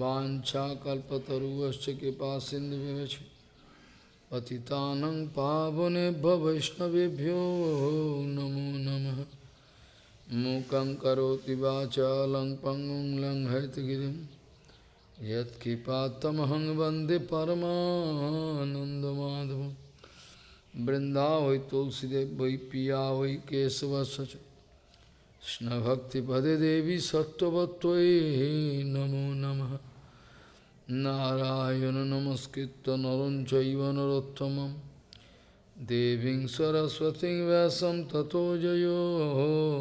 वाछाकल्पतरुश्च कृपा सिंधु पति पावने वैष्णवभ्यो नमो नम मूक करोति वाचालं पंगुं लंग हरितगिरिं यत्कृपातमहं वन्दे परमानन्दमाधवं वै तुलसीदेव वै पिया वै भक्ति पदे देवी सत्व नमो नमः नारायण नमस्कृत नर चैवनरोत्तम देवी सरस्वती व्यासम तथो जयो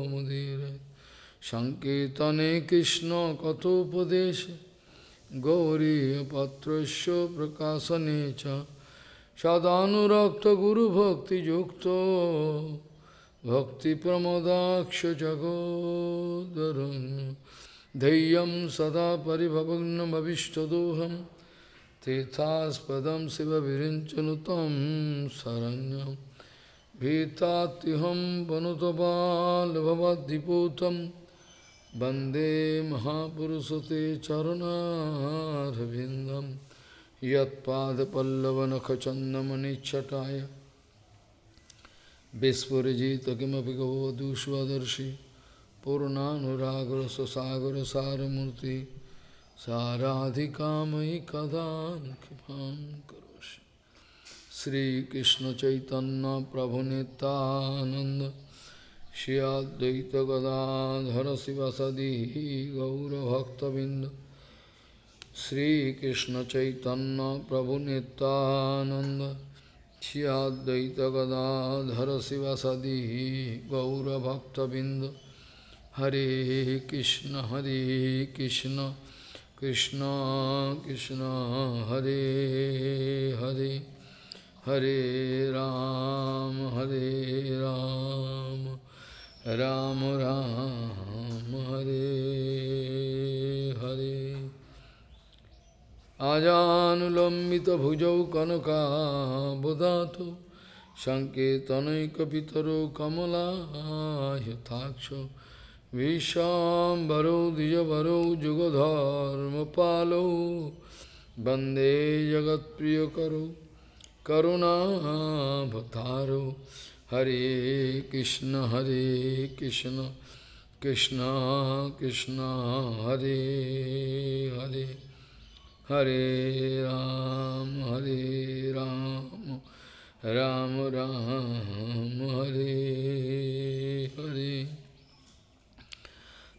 मुदीर संकर्तने कृष्ण कथोपदेश गौरीपत्र प्रकाशने सदाक्त गुरुभक्ति भक्ति प्रमोदाक्ष जगोदरण्य धैर्यं सदा परिभवग्नमभीष्टदोहं तीर्थास्पदं शिवभिरिञ्चनुतं शरण्यं भीतात्युहं वनुतबालभवद्दिपूतं वन्दे महापुरुषते चरणारविन्दं यत्पादपल्लवनखचन्दमनिच्छटाय विस्फुरजित किमपि गवदुष्वदर्शी पूर्णानुरागर सुसागर सारूर्ति साराधिका मयि कदा कृपाँ करोश श्री चैतन्य प्रभु नितानंद श्रियाद्वैत गदाधर शिव सदी गौरभक्तबिंद श्री कृष्ण चैतन्य प्रभु शिव सदी गौरभक्तबिंद Hare Krishna Hare Krishna Krishna Krishna Hare Hare Hare Ram Hare Ram Ram Ram Hare Hare Ajanulambita bhujau kanaka bodhato Sanketanai kapitaro kamala yathaksho विश्वाम्बरो जगत जुगधर्मपालो करो जगत्प्रियकरो करुणाभतारो हरे कृष्ण हरे कृष्ण कृष्ण कृष्ण हरे हरे हरे राम हरे राम राम राम हरे हरे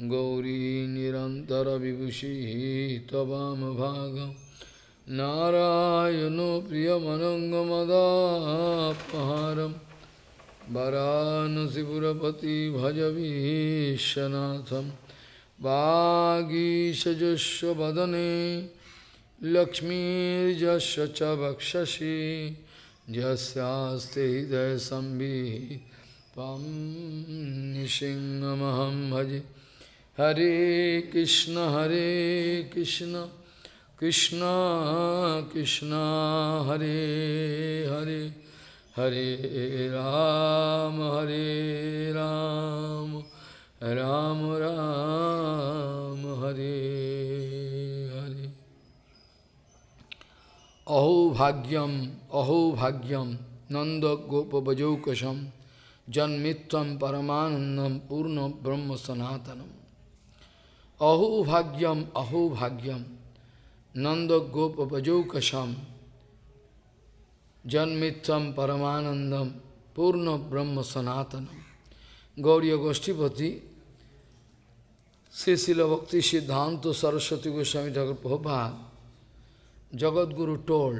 गौरी निरन्तरविभूषिः तवामभागं नारायणो प्रियमनङ्गमदापहारं वरानसिपुरपति भजवीशनाथं वागीशजस्व वदने लक्ष्मीर्जस्य च वक्षसि यस्यास्ते हृदयसंविः त्वं निसिंहमहं भजे हरे कृष्ण हरे कृष्ण कृष्ण कृष्ण हरे हरे हरे राम हरे राम राम राम हरे हरे अहो भाग्यम अहो भाग्यम नंद गोप भजौकशम जन्मित्व परमानंदम पूर्ण ब्रह्म सनातनम अहो भाग्यम अहो भाग्यम नंद गोप बजो कशम परमानंदम पूर्ण ब्रह्म सनातनम गौरी गोष्ठीपति श्री शिल भक्ति सिद्धांत सरस्वती गोस्वामी ठाकुर प्रभा जगत Guru told,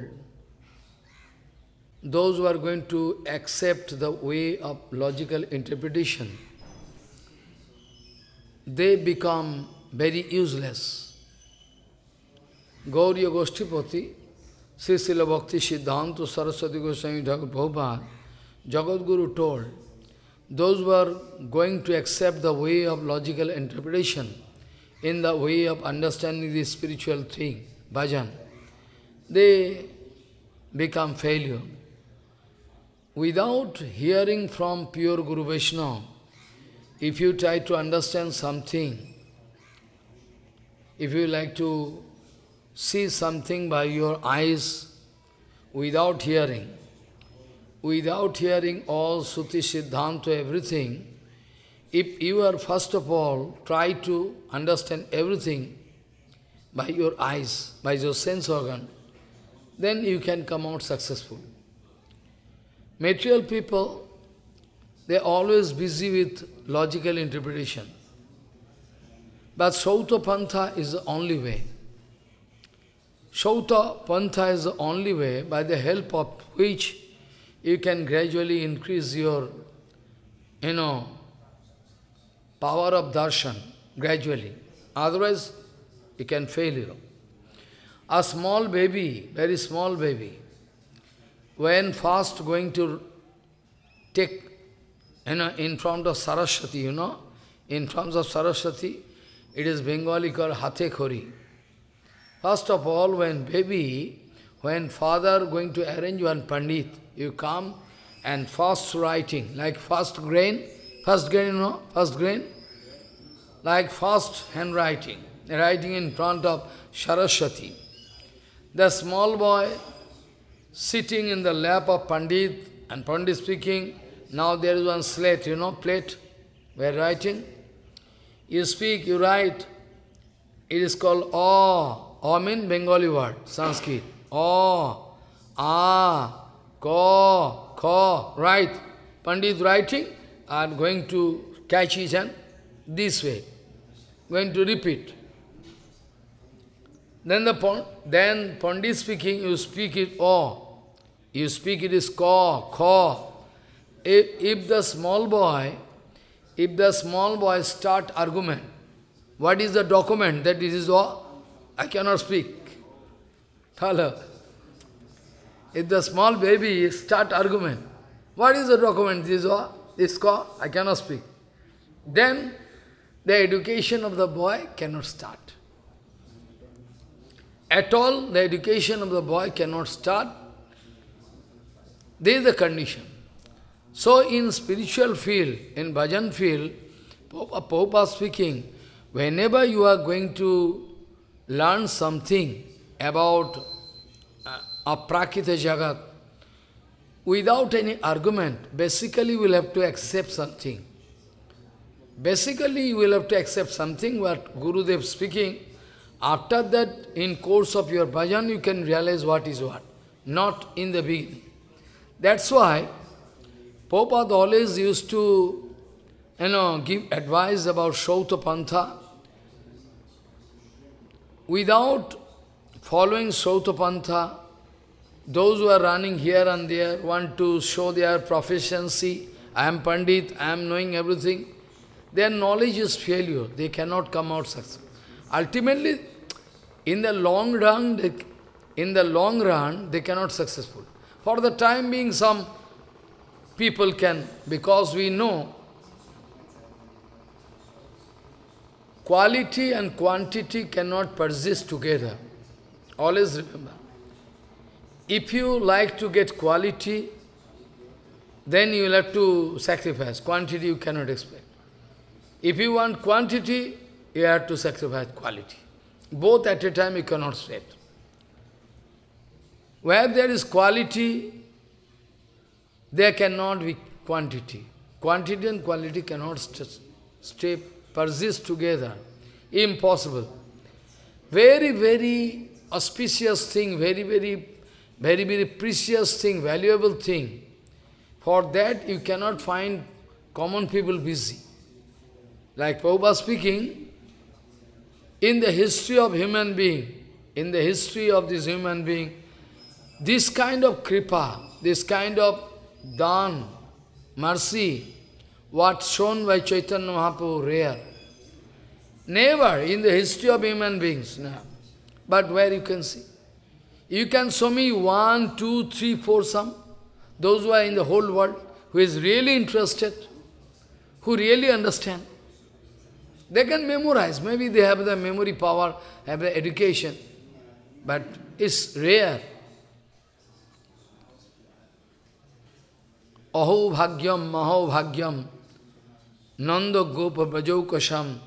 those who are going to accept the way of logical interpretation, very useless. Gauriya Goshtipati, Sri Srila Bhakti Siddhanta Saraswati Goswami Thakur Prabhupada, Jagat Guru told, those who are going to accept the way of logical interpretation, in the way of understanding the spiritual thing, bhajan, they become failure. Without hearing from pure Guru Vishnu, if you try to understand something, if you like to see something by your eyes without hearing, without hearing all Suti Siddhanta, everything, if you are first of all try to understand everything by your eyes, by your sense organ, then you can come out successful. Material people, they are always busy with logical interpretation. But Sauta Pantha is the only way. Sauta Pantha is the only way by the help of which you can gradually increase your, you know, power of darshan, gradually. Otherwise, you can fail, you A small baby, very small baby, when fast going to take, you know, in front of Saraswati, you know, in front of Saraswati, it is Bengali called Hathekori. First of all, when baby, when father going to arrange one pandit, you come and first writing, like first grain, first grain, you know, First grain? Like first handwriting, writing in front of Saraswati. The small boy sitting in the lap of Pandit and Pandit speaking, now there is one slate, you know, plate, we are writing. You speak, you write. It is called awe. Awe means Bengali word, Sanskrit. Awe, ah, ko, ko, right. Pandit writing are going to catch each and this way. Going to repeat. Then the then Pandit speaking, you speak it "o", You speak it is "co", ko. If, if the small boy if the small boy start argument, what is the document that this is all? I cannot speak. Hello. If the small baby start argument, what is the document? This is all? This call? I cannot speak. Then the education of the boy cannot start. At all, the education of the boy cannot start. This is the condition. So in spiritual field, in bhajan field, Prabhupada speaking, whenever you are going to learn something about a uh, aprakita jagat, without any argument, basically you will have to accept something. Basically you will have to accept something what Gurudev speaking. After that, in course of your bhajan, you can realize what is what, not in the beginning. That's why Prabhupada always used to, you know, give advice about Shauta Pantha. Without following Shauta Pantha, those who are running here and there want to show their proficiency. I am Pandit, I am knowing everything. Their knowledge is failure. They cannot come out success. Ultimately, in the long run, they, in the long run, they cannot successful. For the time being, some people can, because we know quality and quantity cannot persist together. Always remember. If you like to get quality, then you will have to sacrifice. Quantity you cannot expect. If you want quantity, you have to sacrifice quality. Both at a time you cannot set. Where there is quality, there cannot be quantity. Quantity and quality cannot st stay, persist together. Impossible. Very, very auspicious thing, very, very, very, very precious thing, valuable thing. For that, you cannot find common people busy. Like Prabhupada speaking, in the history of human being, in the history of this human being, this kind of kripa, this kind of done, mercy, what shown by Chaitanya Mahaprabhu, rare. Never in the history of human beings, no. But where you can see? You can show me one, two, three, four, some. Those who are in the whole world, who is really interested, who really understand. They can memorize. Maybe they have the memory power, have the education. But it's rare. Aho bhagyam maho bhagyam nanda gopa brajokosham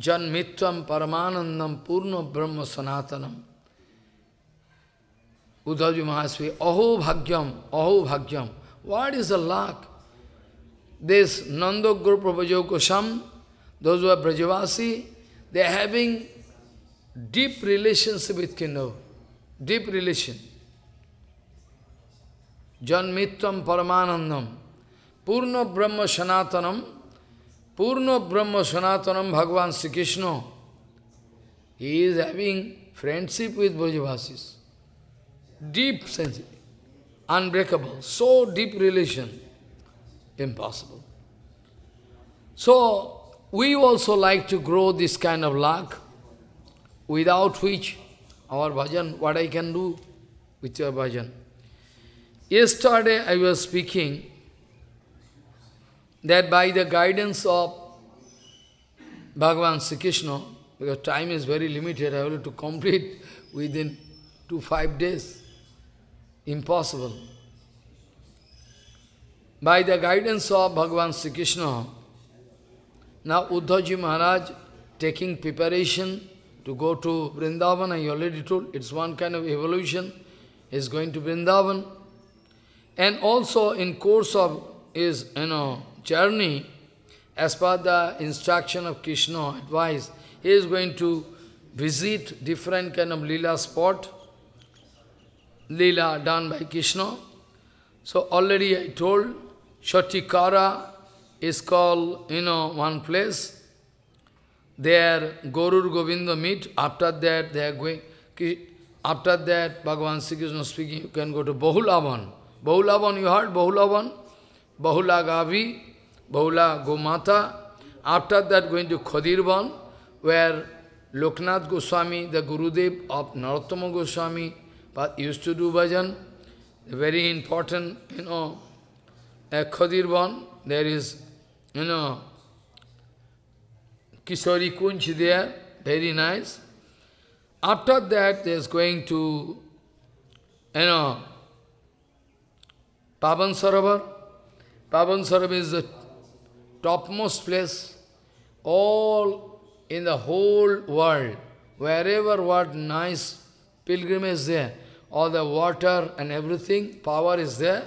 janmitvam paramanandam purna brahma sanatanam. Uddhavji Mahasvi, Aho bhagyam, Aho bhagyam. What is the luck? This nanda Nandaguru Prabhajokosham, those who are Brajavasi, they are having deep relationship with Kino, deep relationship. Janmitvam Paramanandam, purna Brahma Sanatanam, purna Brahma Sanatanam Bhagavan Sri Krishna. He is having friendship with Bhujavasis. Deep sense, unbreakable, so deep relation, impossible. So, we also like to grow this kind of luck, without which our bhajan, what I can do with your bhajan? Yesterday I was speaking that by the guidance of Bhagavan Sri Krishna, because time is very limited, I have to complete within two, five days. Impossible. By the guidance of Bhagavan Sri Krishna, now Uddhaji Maharaj taking preparation to go to Vrindavan, I already told, it's one kind of evolution, is going to Vrindavan. And also in course of his, you know, journey, as per the instruction of Krishna advice, he is going to visit different kind of lila spot, lila done by Krishna. So already I told, Shatikara is called, you know, one place. There, Gorur Govinda meet. After that, they are going, after that, Bhagavan Sri Krishna speaking, you can go to Bahulavan. Bahulavan, you heard Bahulavan? Bahula Gavi, Bahula Gomata. After that going to Khadirvan, where Loknath Goswami, the Gurudev of Narottama Goswami, used to do bhajan. Very important, you know, at Khadirvan, there is, you know, Kishori Kunch there, very nice. After that, there's going to, you know, Pavan Sarovar. Pavan Sarovar is the topmost place. All in the whole world, wherever what nice pilgrimage there, all the water and everything, power is there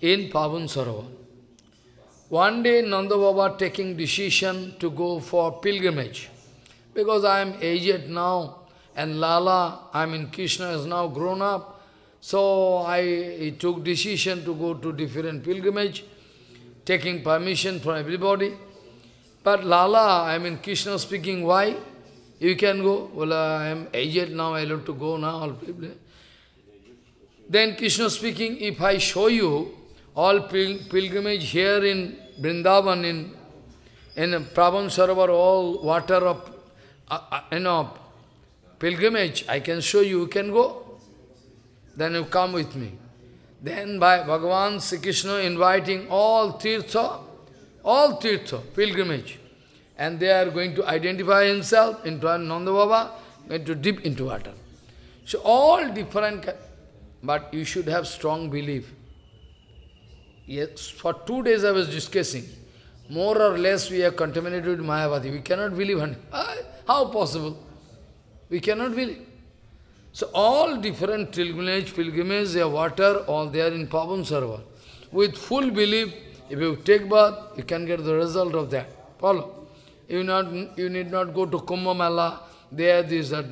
in Pavan Sarovar. One day Nanda Baba taking decision to go for pilgrimage. Because I am aged now and Lala, I mean Krishna is now grown up. So I took decision to go to different pilgrimage, taking permission from everybody. But Lala, I mean Krishna speaking, why? You can go. Well, I am aged now, I don't to go now. Then Krishna speaking, if I show you all pilgrimage here in Vrindavan, in, in Pravan Sarovar, all water of, uh, uh, you know, pilgrimage, I can show you, you can go then you come with me. Then by Bhagavan Sri Krishna inviting all Tirtha, all Tirtha, pilgrimage. And they are going to identify himself into Nanda Baba, going to dip into water. So all different, but you should have strong belief. Yes, for two days I was discussing, more or less we are contaminated with Mayavadi. We cannot believe, how possible? We cannot believe. So all different pilgrimage, pilgrimage, their water, all they are in Pavan server. With full belief, if you take bath, you can get the result of that. Follow. You, not, you need not go to Kumbh Mela, there, this, that.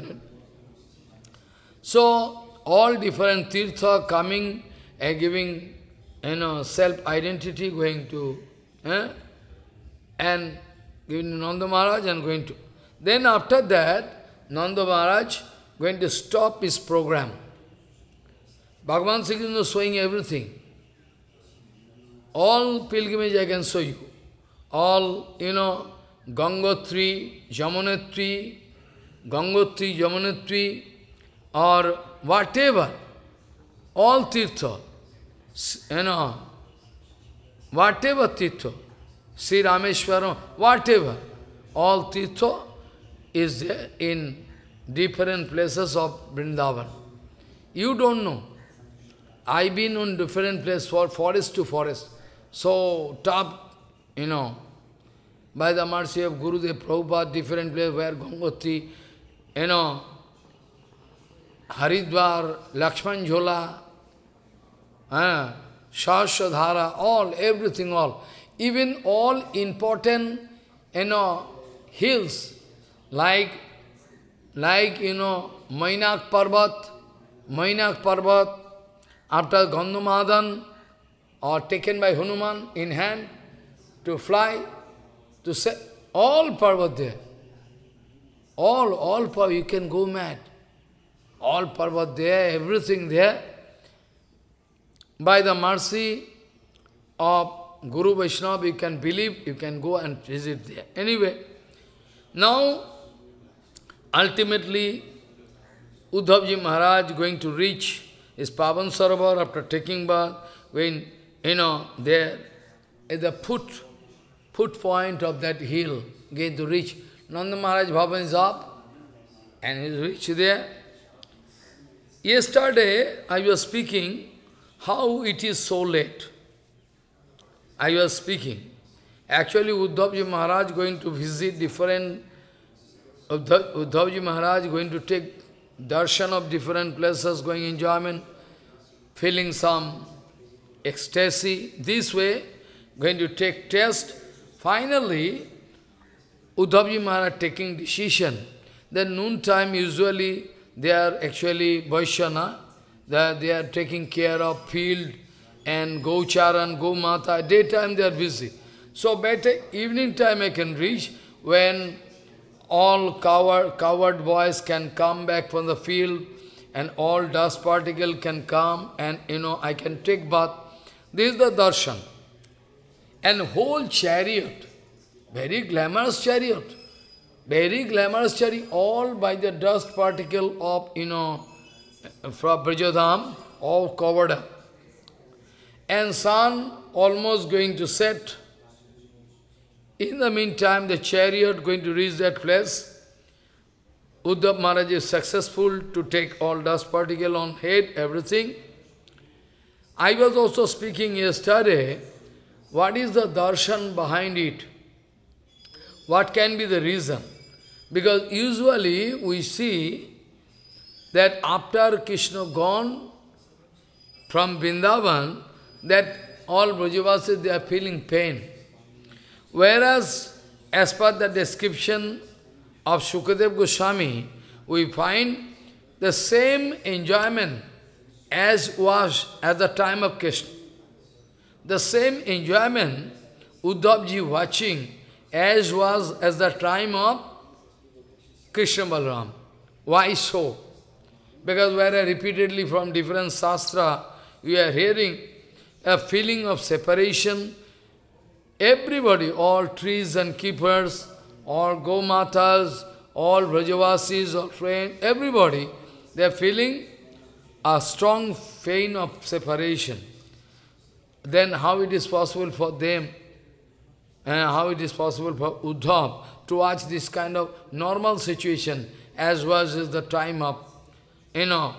So, all different tirtha coming and giving, you know, self-identity going to, eh? and giving Nanda Maharaj and going to. Then after that, Nanda Maharaj going to stop his program. Bhagavan Sri Krishna is showing everything. All pilgrimage I can show you. All, you know, Gangotri, Jamunatri, Gangotri, Jamunatri, or whatever, all Tirtha, you know, whatever Tirtha, Sri Rameshwaram, whatever, all Tirtha is there in different places of Vrindavan. You don't know. I've been on different places, for forest to forest. So, top, you know, by the mercy of Gurudev Prabhupada, different place where Gangotri, you know, Haridwar, Lakshman Jola, eh, ah, all, everything, all. Even all important, you know, hills like like, you know, Mainak Parvat, Mainak Parvat, after Gandhamadan, or taken by Hanuman in hand to fly, to say, all Parvat there. All, all Parvat, you can go mad. All Parvat there, everything there. By the mercy of Guru Vaishnava, you can believe, you can go and visit there. Anyway, now Ultimately, Uddhavji Maharaj going to reach his Pavan Sarovar after taking bath, when, you know, there is the foot, foot point of that hill, going to reach. Nanda Maharaj Bhavan is up, and he reached there. Yesterday, I was speaking how it is so late. I was speaking. Actually, Uddhavji Maharaj going to visit different Uddhavji Maharaj going to take darshan of different places, going enjoyment, feeling some ecstasy. This way, going to take test. Finally, Uddhavji Maharaj taking decision. Then noon time usually they are actually Vaishana. that they are taking care of field and Gaucharan, Gomata. Daytime they are busy. So better evening time I can reach when all coward, coward boys can come back from the field and all dust particle can come and, you know, I can take bath. This is the darshan. And whole chariot, very glamorous chariot, very glamorous chariot, all by the dust particle of, you know, from Brajadham, all covered up. And sun almost going to set, in the meantime, the chariot going to reach that place. Uddhav Maharaj is successful to take all dust particle on head, everything. I was also speaking yesterday, what is the darshan behind it? What can be the reason? Because usually we see that after Krishna gone from Vrindavan, that all Brajavasis, they are feeling pain. Whereas, as per the description of Shukadev Goswami, we find the same enjoyment as was at the time of Krishna. The same enjoyment Uddhavji watching as was at the time of Krishna Balaram. Why so? Because where repeatedly from different sastra we are hearing a feeling of separation Everybody, all trees and keepers, all Gomatas, all Vrajavasis, all friends, everybody, they are feeling a strong pain of separation. Then how it is possible for them, and how it is possible for Uddhav to watch this kind of normal situation as was the time of, you know,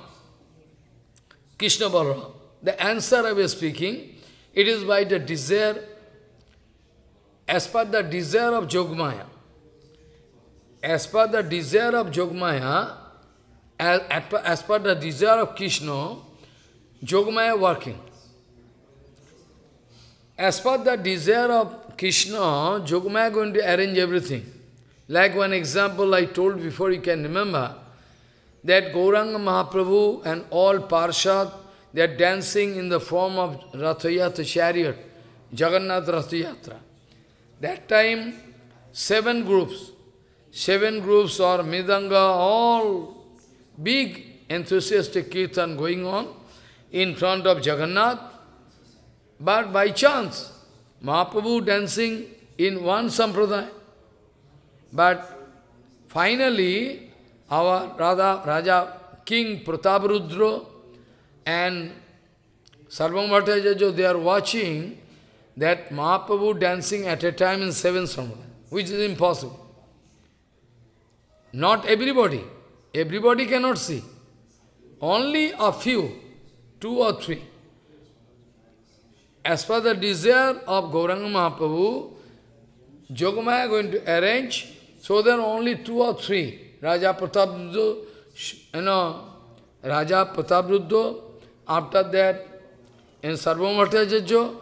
Krishna Balaram. The answer I was speaking, it is by the desire as per the desire of Jogmaya, as per the desire of Jogmaya, as, as per the desire of Krishna, Jogmaya working. As per the desire of Krishna, Jogmaya going to arrange everything. Like one example I told before, you can remember, that Gauranga Mahaprabhu and all Parshad, they are dancing in the form of Ratha Yatra chariot, Jagannath Ratha Yatra. That time, seven groups, seven groups or Midanga, all big enthusiastic kirtan going on in front of Jagannath. But by chance, Mahaprabhu dancing in one sampradaya. But finally, our Radha, Raja King Prataprudra and Sarvang Bhattacharya, they are watching that Mahaprabhu dancing at a time in seven samurai, which is impossible. Not everybody. Everybody cannot see. Only a few, two or three. As per the desire of Gauranga Mahaprabhu, Jogamaya going to arrange, so there are only two or three. Raja Pratapruddha, you know, Raja Pratapruddha, after that, in Sarvamatajajo,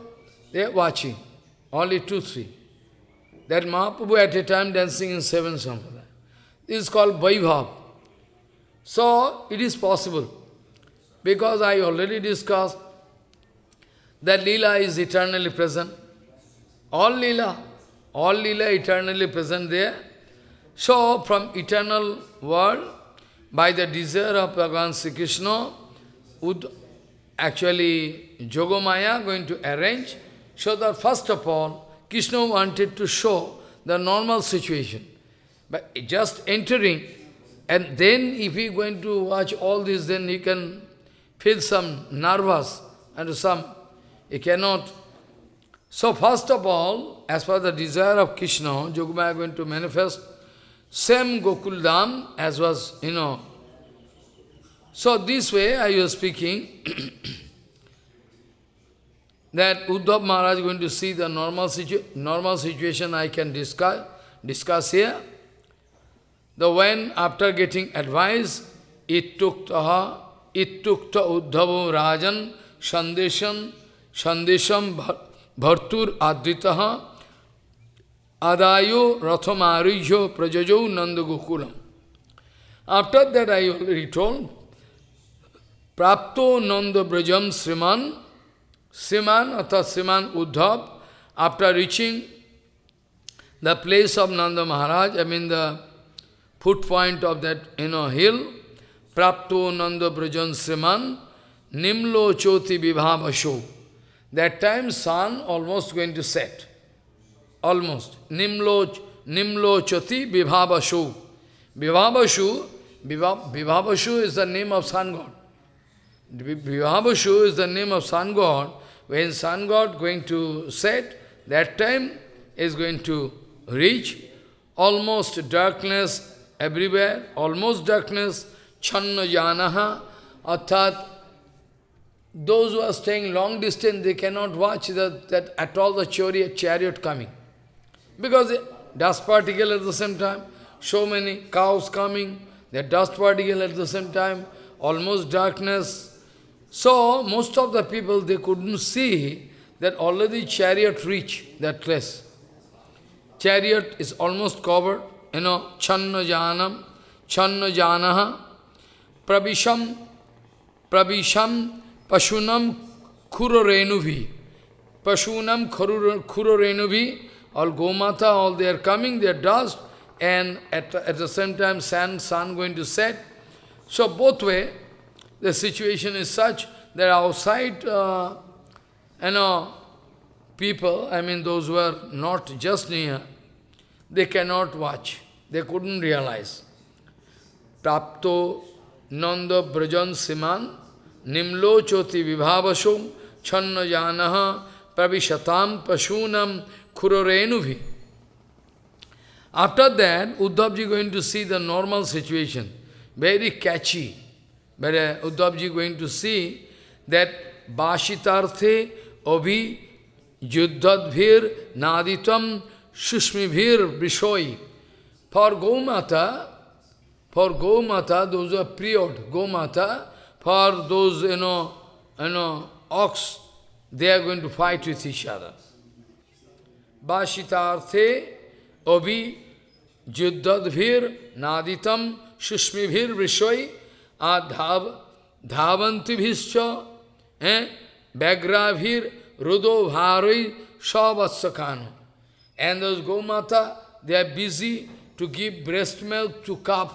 they are watching, only two, three. That Mahaprabhu at a time dancing in seven sampradaya. This is called Vaibhav. So, it is possible. Because I already discussed that Leela is eternally present. All Leela, all Leela eternally present there. So, from eternal world, by the desire of Bhagavan Sri Krishna, would actually Jogomaya going to arrange so that first of all, Krishna wanted to show the normal situation. But just entering, and then if he going to watch all this, then he can feel some nervous and some, he cannot. So first of all, as per the desire of Krishna, Jogmaya going to manifest same Gokuldam as was, you know. So this way I was speaking. that Uddhav Maharaj is going to see the normal, situ normal situation I can discuss, discuss here. The when, after getting advice, it took ittuktaha, ittukta uddhavam rajan, sandesham, sandesham bhartur adritaha, adayo rathamarijyo prajajo nandagokulam. After that I already told, prapto nanda brajam sriman, Siman, or Siman Uddhav, after reaching the place of Nanda Maharaj, I mean the foot point of that you know, hill, Prapto Nanda Prajan Siman, Nimlo Choti Vibhavasho. That time sun almost going to set. Almost. Nimlo, Nimlo Choti Vibhavasho. Vibhavashu, Vibhavashu is the name of sun god. Vibhavashu is the name of sun god. When sun god going to set, that time is going to reach almost darkness everywhere, almost darkness, channa janaha, arthat, those who are staying long distance, they cannot watch that, that at all the chariot, chariot coming. Because dust particle at the same time, so many cows coming, the dust particle at the same time, almost darkness, so, most of the people, they couldn't see that already chariot reach that place. Chariot is almost covered, you know, channa janam, channa janaha, pravisham, pravisham, pashunam, kurorenuvi. Pashunam, kurorenuvi, all gomata, all they are coming, they are dust, and at, at the same time, sun, sun going to set. So, both way, the situation is such that outside, uh, you know, people, I mean those who are not just near, they cannot watch. They couldn't realize. Tapto nanda brajan siman nimlo choti vibhavasum channa janaha pravishatam pasunam khurorenubhi. After that, Uddhavji going to see the normal situation, very catchy. But uh, Uddhavji going to see that Vashitarthe obi Yuddhadbhir Naditam Shushmibhir Vishoi. For Gomata, for Gomata, those are period, Gomata, for those, you know, you know, ox, they are going to fight with each other. Vashitarthe obi Yuddhadbhir Naditam Shushmibhir Vishoi. adhav dhavanti bhishya eh bagrabhir rudo bharoi savatsakano and those gomata they are busy to give breast milk to calf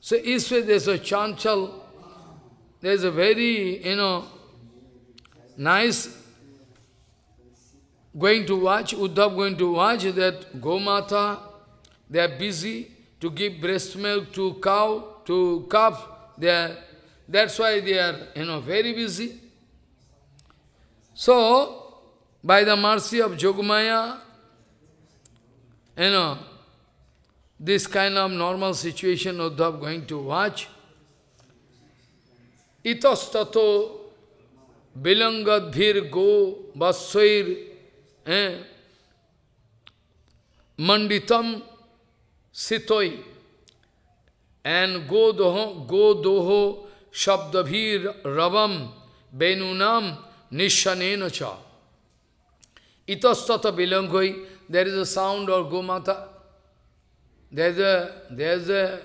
so this way there's a chanchal there's a very you know nice going to watch, Uddhav going to watch that Gomata, they are busy to give breast milk to cow, to calf. They are, that's why they are, you know, very busy. So, by the mercy of Jogmaya, you know, this kind of normal situation Uddhav going to watch. Itastato bilangadbhir go vasvair eh, manditam sitoi and go doho, go doho shabdabhir ravam benunam nishanenacha. Itastata bilangoi, there is a sound or gomata. There is a, there is a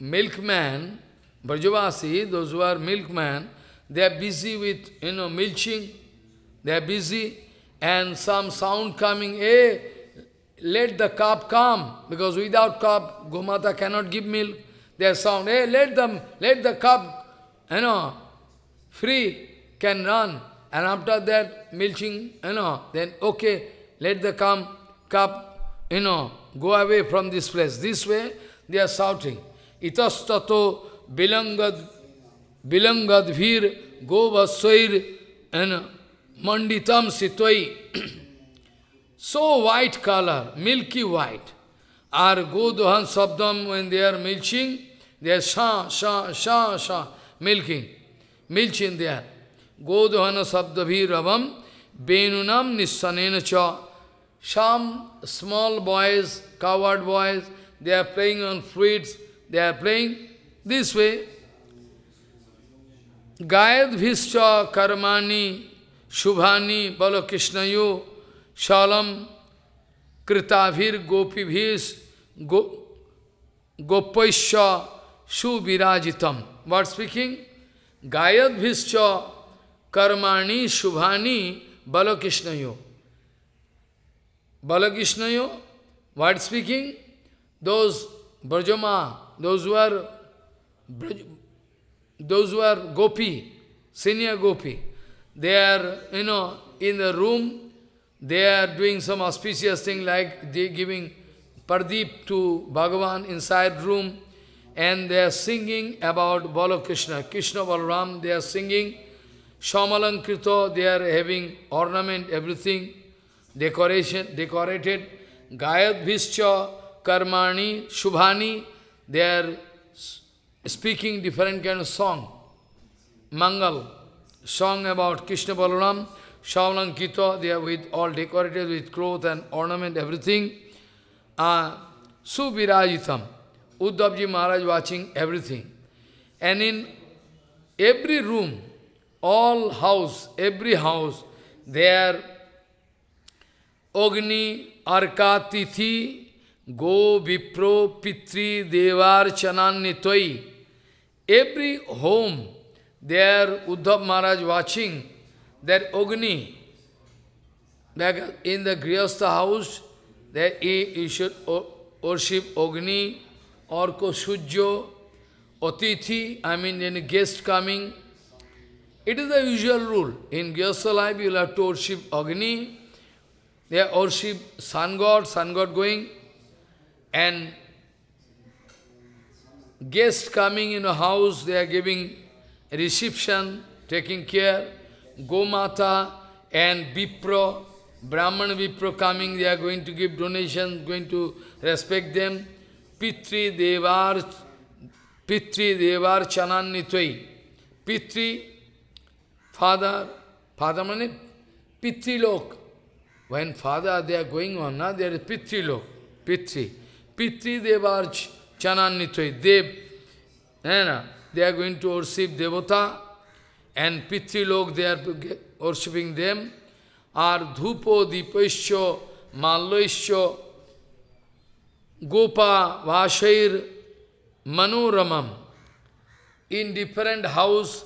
milkman, Brajavasi, those who are milkman, they are busy with, you know, milching. They are busy and some sound coming, eh, hey, let the cup come, because without cup, Gomata cannot give milk. They sound, hey, let them, let the cup, you know, free, can run. And after that, milking, you know, then okay, let the cup, cup, you know, go away from this place. This way, they are shouting. Itastato bilangad, bilangad vir govasvair, and manditam sitvai. so white color, milky white. Our Godohan Sabdam, when they are milching, they are sha, sha, sha, sha, milking, milching they are. Godohana Sabdabhi Ravam, Benunam Nissanena Cha. Some small boys, coward boys, they are playing on fruits, they are playing this way. Gayad Bhishcha Karmani Shubhani Bala Krishnayo Shalam Kritavir Gopibhis go, Gopaisha Subirajitam. What speaking? Gayadbhischa Karmani Subhani Balakishnayo. Balakishnayo, what speaking? Those Brajama, those who are those who are gopi, senior gopi, they are, you know, in the room they are doing some auspicious thing like they giving Pardeep to Bhagavan inside room and they are singing about Bala Krishna, Krishna Balaram, they are singing Shamalan they are having ornament, everything, decoration, decorated, Gayat Vishcha Karmani, Shubhani, they are speaking different kind of song, Mangal, song about Krishna Balaram, Shavalan Kita, they are with all decorated with cloth and ornament, everything. Uh, Subirajitam. Uddhavji Maharaj watching everything. And in every room, all house, every house, there Agni, arkatithi, Go, Vipro, Pitri, Devar, Chananitoi. Every home, there Uddhav Maharaj watching that Agni, back in the Grihastha house, that you should worship Agni, Orko Sujyo, Otithi, I mean any guest coming. It is the usual rule. In Grihastha life, you will have to worship Agni, they worship sun god, sun god going, and guests coming in a house, they are giving reception, taking care. Gomata and Vipra, Brahman Vipra coming, they are going to give donations, going to respect them. Pitri Devar, Pitri Devar Chananitvai. Pitri, father, father means Pitri Lok. When father they are going on, now there is Pitri Lok, Pitri. Pitri Devar Chananitvai. Dev, they are going to worship Devata and Pitrilok, they are worshipping them, are Dhupo, Dipaisya, malloisho, Gopa, Vashair, ramam In different house,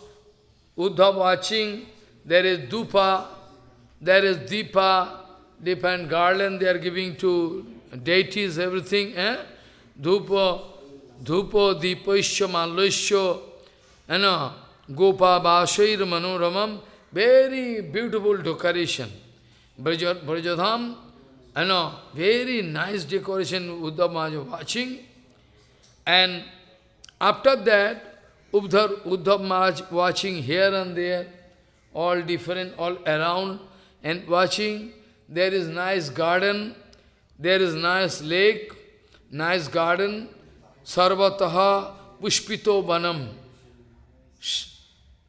Uddhav watching, there is Dupa, there is Dipa, different garland they are giving to deities, everything, eh? Dhupo, Dhupo, Deepaisya, Maloisya, you know, Gopa Bashair Manoramam, very beautiful decoration. Brajadham, you know, very nice decoration Uddhava Maharaj watching. And after that, Uddhar, Uddhava Maharaj watching here and there, all different, all around, and watching, there is nice garden, there is nice lake, nice garden, sarvataha pushpito banam.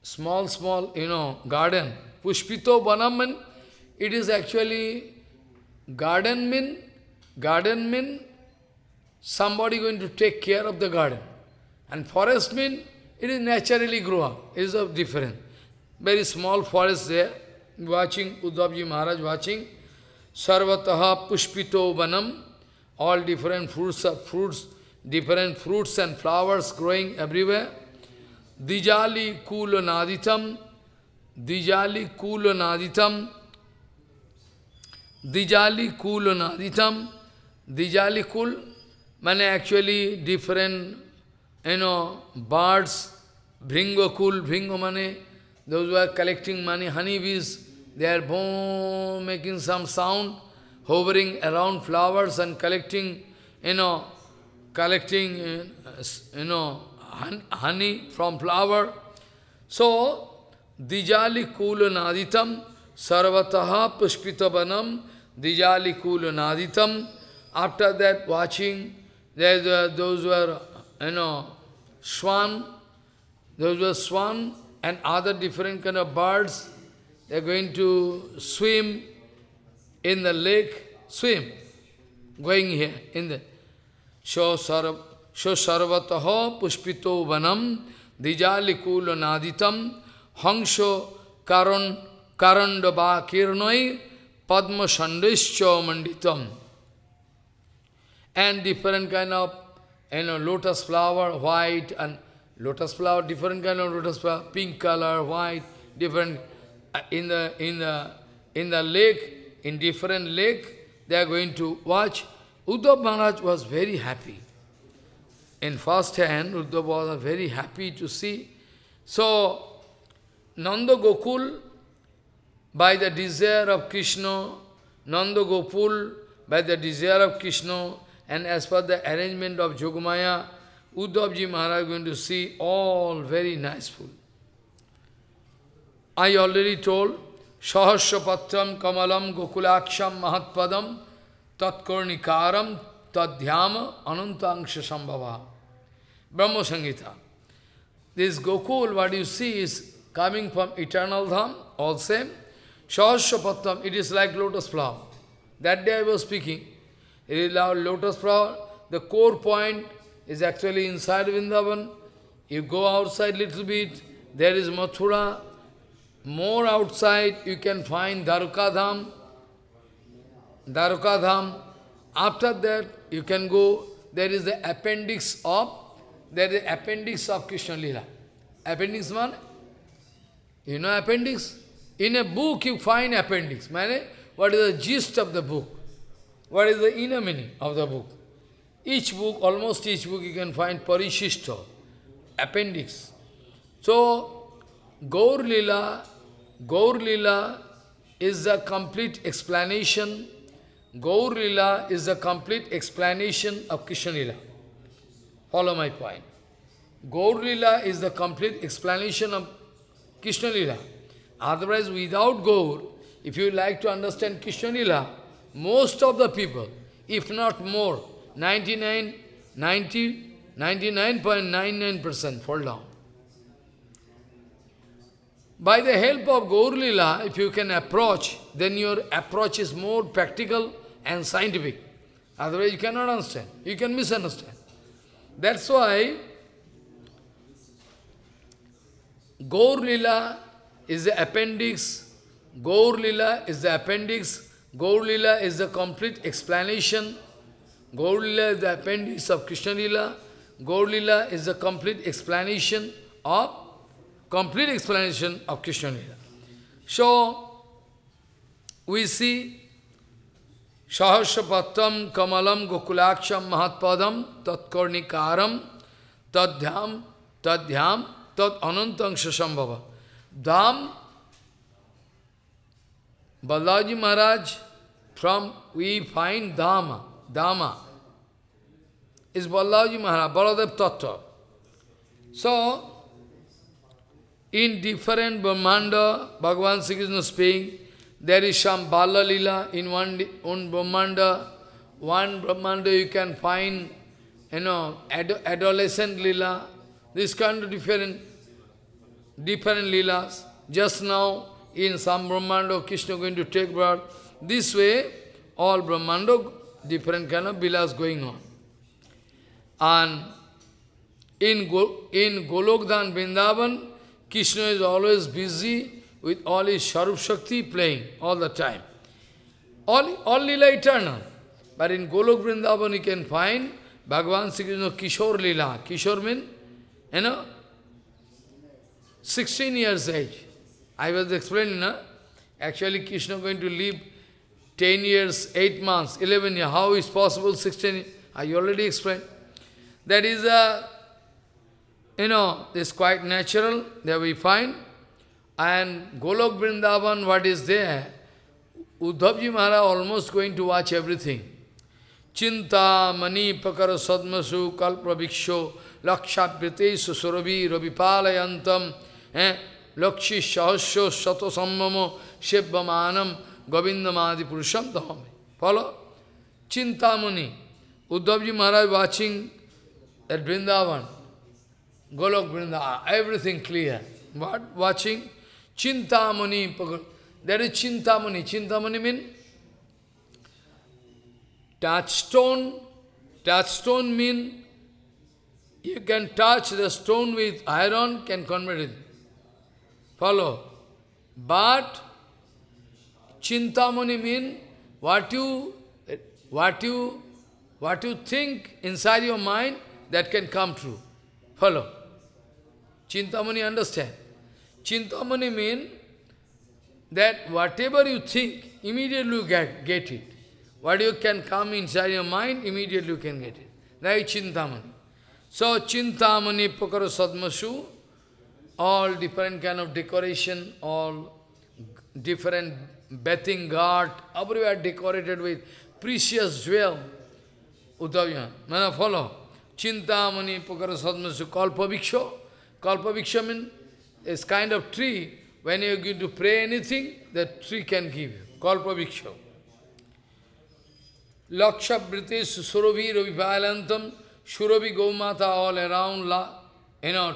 small, small, you know, garden. Pushpito vanam mean, it is actually garden mean, garden mean, somebody going to take care of the garden. And forest mean, it is naturally grow up. It is of different. Very small forest there. Watching, uddhav ji Maharaj watching. sarvatah pushpito vanam. All different fruits, of fruits, different fruits and flowers growing everywhere. Dijali Kulanaditam, Dijali Kulanaditam, Dijali Kulanaditam, Dijali Kul, many actually different, you know, birds, bhringo Kul, Bringo Mane, those who are collecting money, honeybees, they are boom, making some sound, hovering around flowers and collecting, you know, collecting, uh, you know, honey from flower. So, Dijali kula naditam Sarvataha Pushpitabanam Dijali kula naditam. After that, watching, there were, those were, you know, swan, those were swan and other different kind of birds. They are going to swim in the lake, swim, going here in the. So, so sarvataho puspito vanam dijalikul naditam hangsho karan karandaba kirnoi padma sandischa manditam. And different kind of you know lotus flower, white and lotus flower, different kind of lotus flower, pink color, white, different uh, in the in the in the lake, in different lake, they are going to watch. Uddhav Maharaj was very happy. In first hand, Uddhava was very happy to see. So, Nanda Gokul, by the desire of Krishna, Nanda Gopul, by the desire of Krishna, and as per the arrangement of Jogamaya, Uddhavji Maharaj is going to see all very nice food. I already told, Sahasrapatram Kamalam Gokulaksham Mahatpadam Tatkarnikaram Tadhyama Anantangsha Sambhava. Brahma Sangita. This Gokul, what you see is coming from eternal dham, all same. Shahasrapatam, it is like lotus flower. That day I was speaking. It is like lotus flower. The core point is actually inside Vindavan. You go outside little bit, there is Mathura. More outside, you can find Dharukadham. Dharukadham. After that, you can go, there is the appendix of there is appendix of Krishna Lila. Appendix one? You know appendix? In a book you find appendix. Meaning, what is the gist of the book? What is the inner meaning of the book? Each book, almost each book you can find parishishto, appendix. So, Gaur Lila, Gaur Lila is a complete explanation. Gaur Lila is a complete explanation of Krishna Lila. Follow my point. Gaur Lila is the complete explanation of Krishna Lila. Otherwise, without Gaur, if you like to understand Krishna Lila, most of the people, if not more, 99.99% fall down. By the help of Gaur Lila, if you can approach, then your approach is more practical and scientific. Otherwise, you cannot understand. You can misunderstand. That's why Gaur Lila is the appendix. Gaur Lila is the appendix. Gaur Lila is the complete explanation. Gaur Lila is the appendix of Krishna Lila. Gaur Lila is the complete explanation of complete explanation of Krishna Lila. So we see Sahasrapatam Kamalam Gokulaksham Mahatpadam Tatkornikaram Tadhyam Tadhyam Tad Anantang Shasambhava. Dham Balaji Maharaj from we find Dhamma. Dhamma is Balaji Maharaj, Baladev Tattva. So in different Brahmanda, Bhagavan Sri Krishna speaking, there is some Bala in one, one Brahmanda. One Brahmanda you can find, you know, ad adolescent Lila. This kind of different, different Leelas. Just now, in some Brahmanda, Krishna going to take birth. This way, all Brahmanda, different kind of is going on. And in, Go in Golokdhan, Vrindavan, Krishna is always busy with all his Sharup Shakti playing all the time. All, all Leela eternal. But in Golok Vrindavan you can find Bhagavan Sri Krishna Kishore Leela. Kishore means, you know, 16 years age. I was explaining, no? actually Krishna going to live 10 years, 8 months, 11 years. How is possible 16 I already explained. That is a, uh, you know, it's quite natural that we find. And Golok Vrindavan, what is there, Uddhavji Maharaj almost going to watch everything. Chinta, Mani, Pakara, Sadmasu, Kalpra, Viksho, Laksha, Kalpraviksho, Lakshaprite, Rabipala, Yantam, eh, Lakshi, Sahasyo, Sato Sammamo, Manam, Govinda, Govindamadi Purusham Dhamme. Follow? Chinta, Chintamani. Uddhavji Maharaj watching at Vrindavan. Golok Vrindavan. Everything clear. What? Watching? Chintamani, there is Chintamani. Chintamani means touchstone. Touchstone means you can touch the stone with iron, can convert it. Follow. But Chintamani means what you what you what you think inside your mind that can come true. Follow. Chintamani understand. Chintamani means that whatever you think, immediately you get, get it. What you can come inside your mind, immediately you can get it. That is Chintamani. So, Chintamani, Pakara Sadmasu, all different kind of decoration, all different bathing ghat, everywhere decorated with precious jewel. Uddhavya, mana follow. Chintamani, Pakara Sadmasu, Kalpa Viksha. Kalpa means it's kind of tree, when you're going to pray anything, that tree can give you. Kalpa Viksha. Laksha Briti Surovi Ravipalantam, Surovi Gomata all around, la, you know,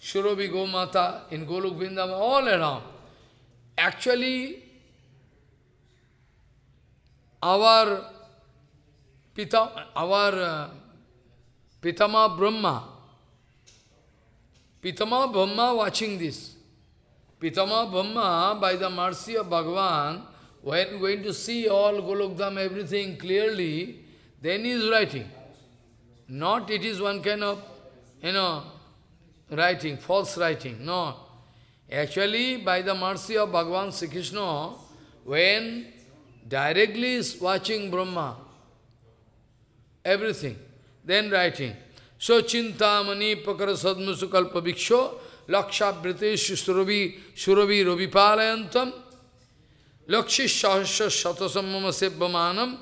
Surovi Gomata in Goluk Vindam, all around. Actually, our Pita, our uh, Pitama Brahma, Pitama Brahma watching this. Pitama Brahma, by the mercy of Bhagavan, when going to see all Golokdham, everything clearly, then he is writing. Not it is one kind of, you know, writing, false writing, no. Actually, by the mercy of Bhagavan Sri Krishna, when directly is watching Brahma, everything, then writing. So chintamani pakara sadmasu kalpa viksho lakshabrite shuravi shuravi ravi palayantam lakshish shatasammama sebbhamanam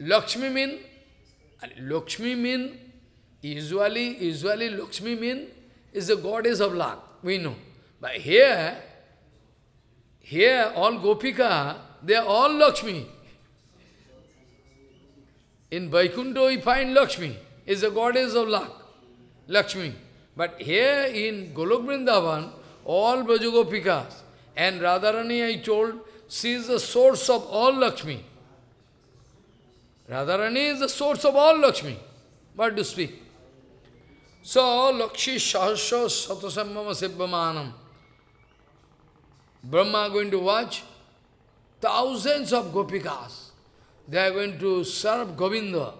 Lakshmi mean Lakshmi mean usually usually Lakshmi mean is the goddess of luck. We know. But here here all Gopika, they are all Lakshmi. In Vaikuntha we find Lakshmi is the goddess of luck, Lakshmi. But here in Golok Vrindavan, all Brajagopikas and Radharani, I told, she is the source of all Lakshmi. Radharani is the source of all Lakshmi. What to speak? So, Lakshmi Sahasra Satasamama Sibbhamanam. Brahma going to watch thousands of gopikas. They are going to serve Govinda.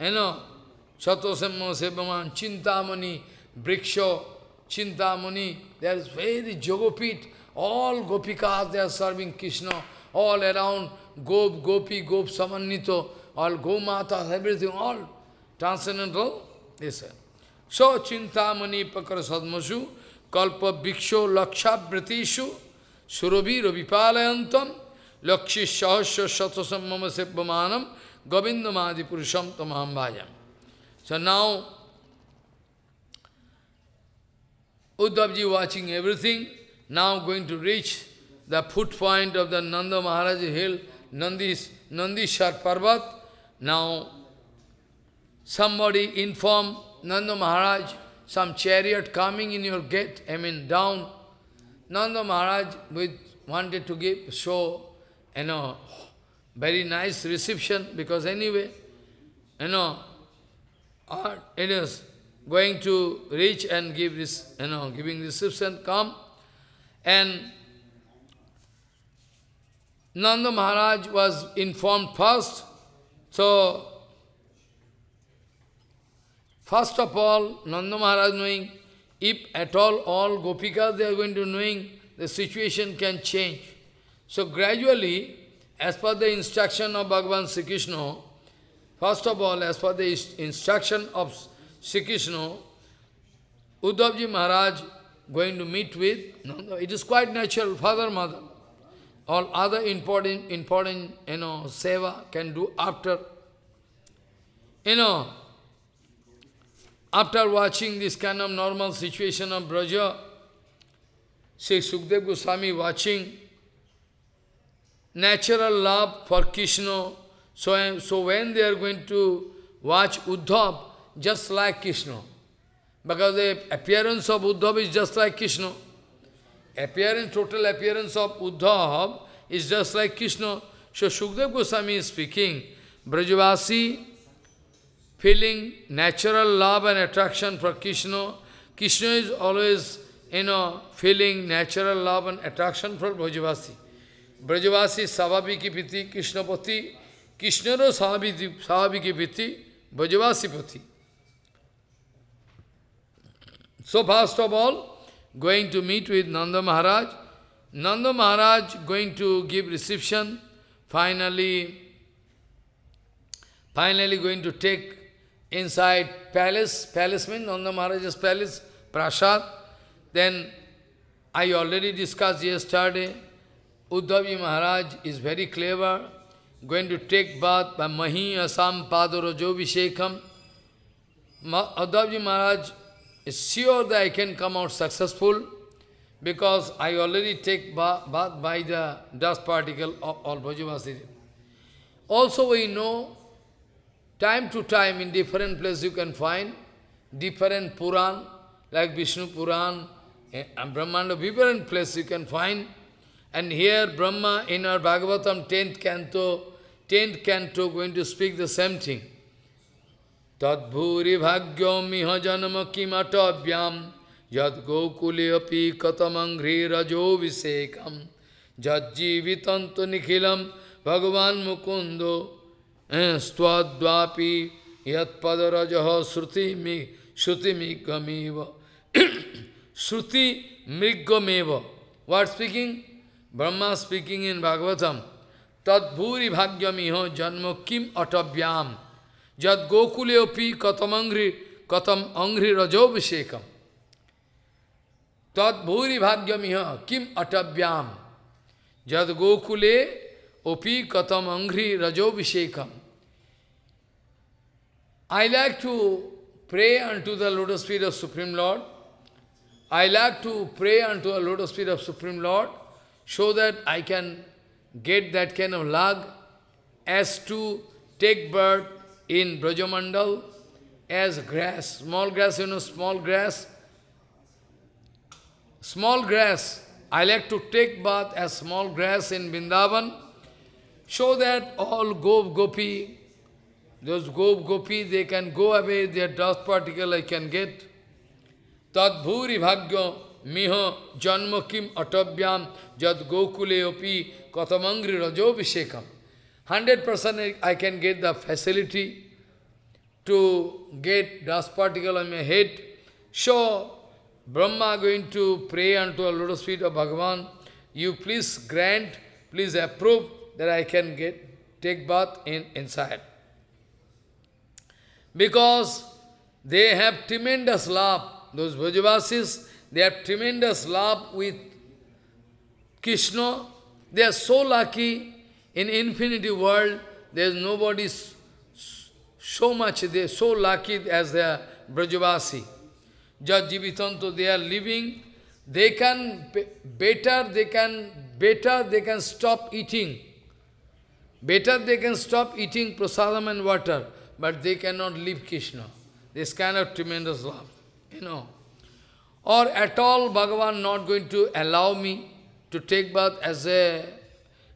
You know, Satosemma Sevaman, Chintamani, Briksho, Chintamani, there is very Jogopit, all Gopikas, they are serving Krishna, all around Gop, Gopi, Gop, Samannito, all Gomata, everything, all transcendental, Yes, say. So, Chintamani Pakara Sadmasu, Kalpa Bhiksho Lakshabhritishu, Surabhi Rabipalayantam, Lakshi Sahasya Satasammama Sebbamanam, Govindamadi Purusham Tamaham so now, Uddhavji watching everything, now going to reach the foot point of the Nanda Maharaj hill, Nandis, Nandishar Parvat. Now, somebody inform Nanda Maharaj, some chariot coming in your gate, I mean down. Nanda Maharaj with, wanted to give, show, you know, very nice reception, because anyway, you know, or it is going to reach and give this, you know, giving reception, come. And Nanda Maharaj was informed first. So, first of all, Nanda Maharaj knowing, if at all, all Gopikas, they are going to knowing, the situation can change. So gradually, as per the instruction of Bhagavan Sri Krishna, First of all, as per the instruction of Sri Krishna, Uddhavji Maharaj going to meet with no. It is quite natural, father, mother. All other important, important, you know, seva can do after. You know, after watching this kind of normal situation of Braja, Sri Sukdev Goswami watching natural love for Krishna, so, so when they are going to watch Uddhav, just like Krishna, because the appearance of Uddhav is just like Krishna. Appearance, total appearance of Uddhav is just like Krishna. So Shukdev Goswami is speaking, Brajavasi, feeling natural love and attraction for Krishna. Krishna is always, you know, feeling natural love and attraction for Brajavasi. Brajavasi, Savabiki Piti, Krishnapati, কৃষ্ণেরও স্বাভাবিক স্বাভাবিকী পিতি Bhajavasipati. So first of all, going to meet with Nanda Maharaj. Nanda Maharaj going to give reception, finally, finally going to take inside palace, palace means Nanda Maharaj's palace, Prashad. Then I already discussed yesterday, Uddhavi Maharaj is very clever, going to take bath by Mahi Asam Padarajo Vishekam, Adavji Maharaj is sure that I can come out successful because I already take bath, bath by the dust particle of all Bhajavasiri. Also we know, time to time in different places you can find different Puran, like Vishnu Puran, eh, and Brahmanda, different places you can find and here Brahma in our Bhagavatam 10th canto, 10th canto going to speak the same thing. Tad bhuri bhagyam iha janama kimatavyam yad gokule api katamangri rajo visekam jajjivitantu nikhilam bhagavan mukundo eh, stvadvapi yat padarajaha sruti mi shruti migamiva shruti mrigameva what speaking Brahma speaking in Bhagavatam, Tat bhuri bhagyamiho janmo kim atabhyam, jad gokuleopi katam angri, katam angri rajobhishekam. Tat bhuri bhagyamiho kim atabhyam, jad gokule opi katam angri rajobhishekam. I like to pray unto the lotus feet of Supreme Lord. I like to pray unto the lotus feet of Supreme Lord so that I can get that kind of luck as to take birth in Brajamandal as grass, small grass, you know, small grass. Small grass, I like to take bath as small grass in Vrindavan, so that all Gop Gopi, those Gop Gopi, they can go away, their dust particle I can get. Tad bhuri bhagyo. मिह जन्म किम अटव्याम जद गोकुले अपी कथमंग्री रजोभिषेकम hundred percent I can get the facility to get dust particle on my head so Brahma going to pray and to a lotus feet of Bhagavan you please grant please approve that I can get take bath in inside because they have tremendous labh those Vrajavasis They have tremendous love with Krishna. They are so lucky in infinity world. There is nobody so much, they are so lucky as they are Brajavasi. Jajivitanto, they are living. They can better, they can better, they can stop eating. Better they can stop eating prasadam and water, but they cannot leave Krishna. This kind of tremendous love, you know. Or at all Bhagavan not going to allow me to take bath as a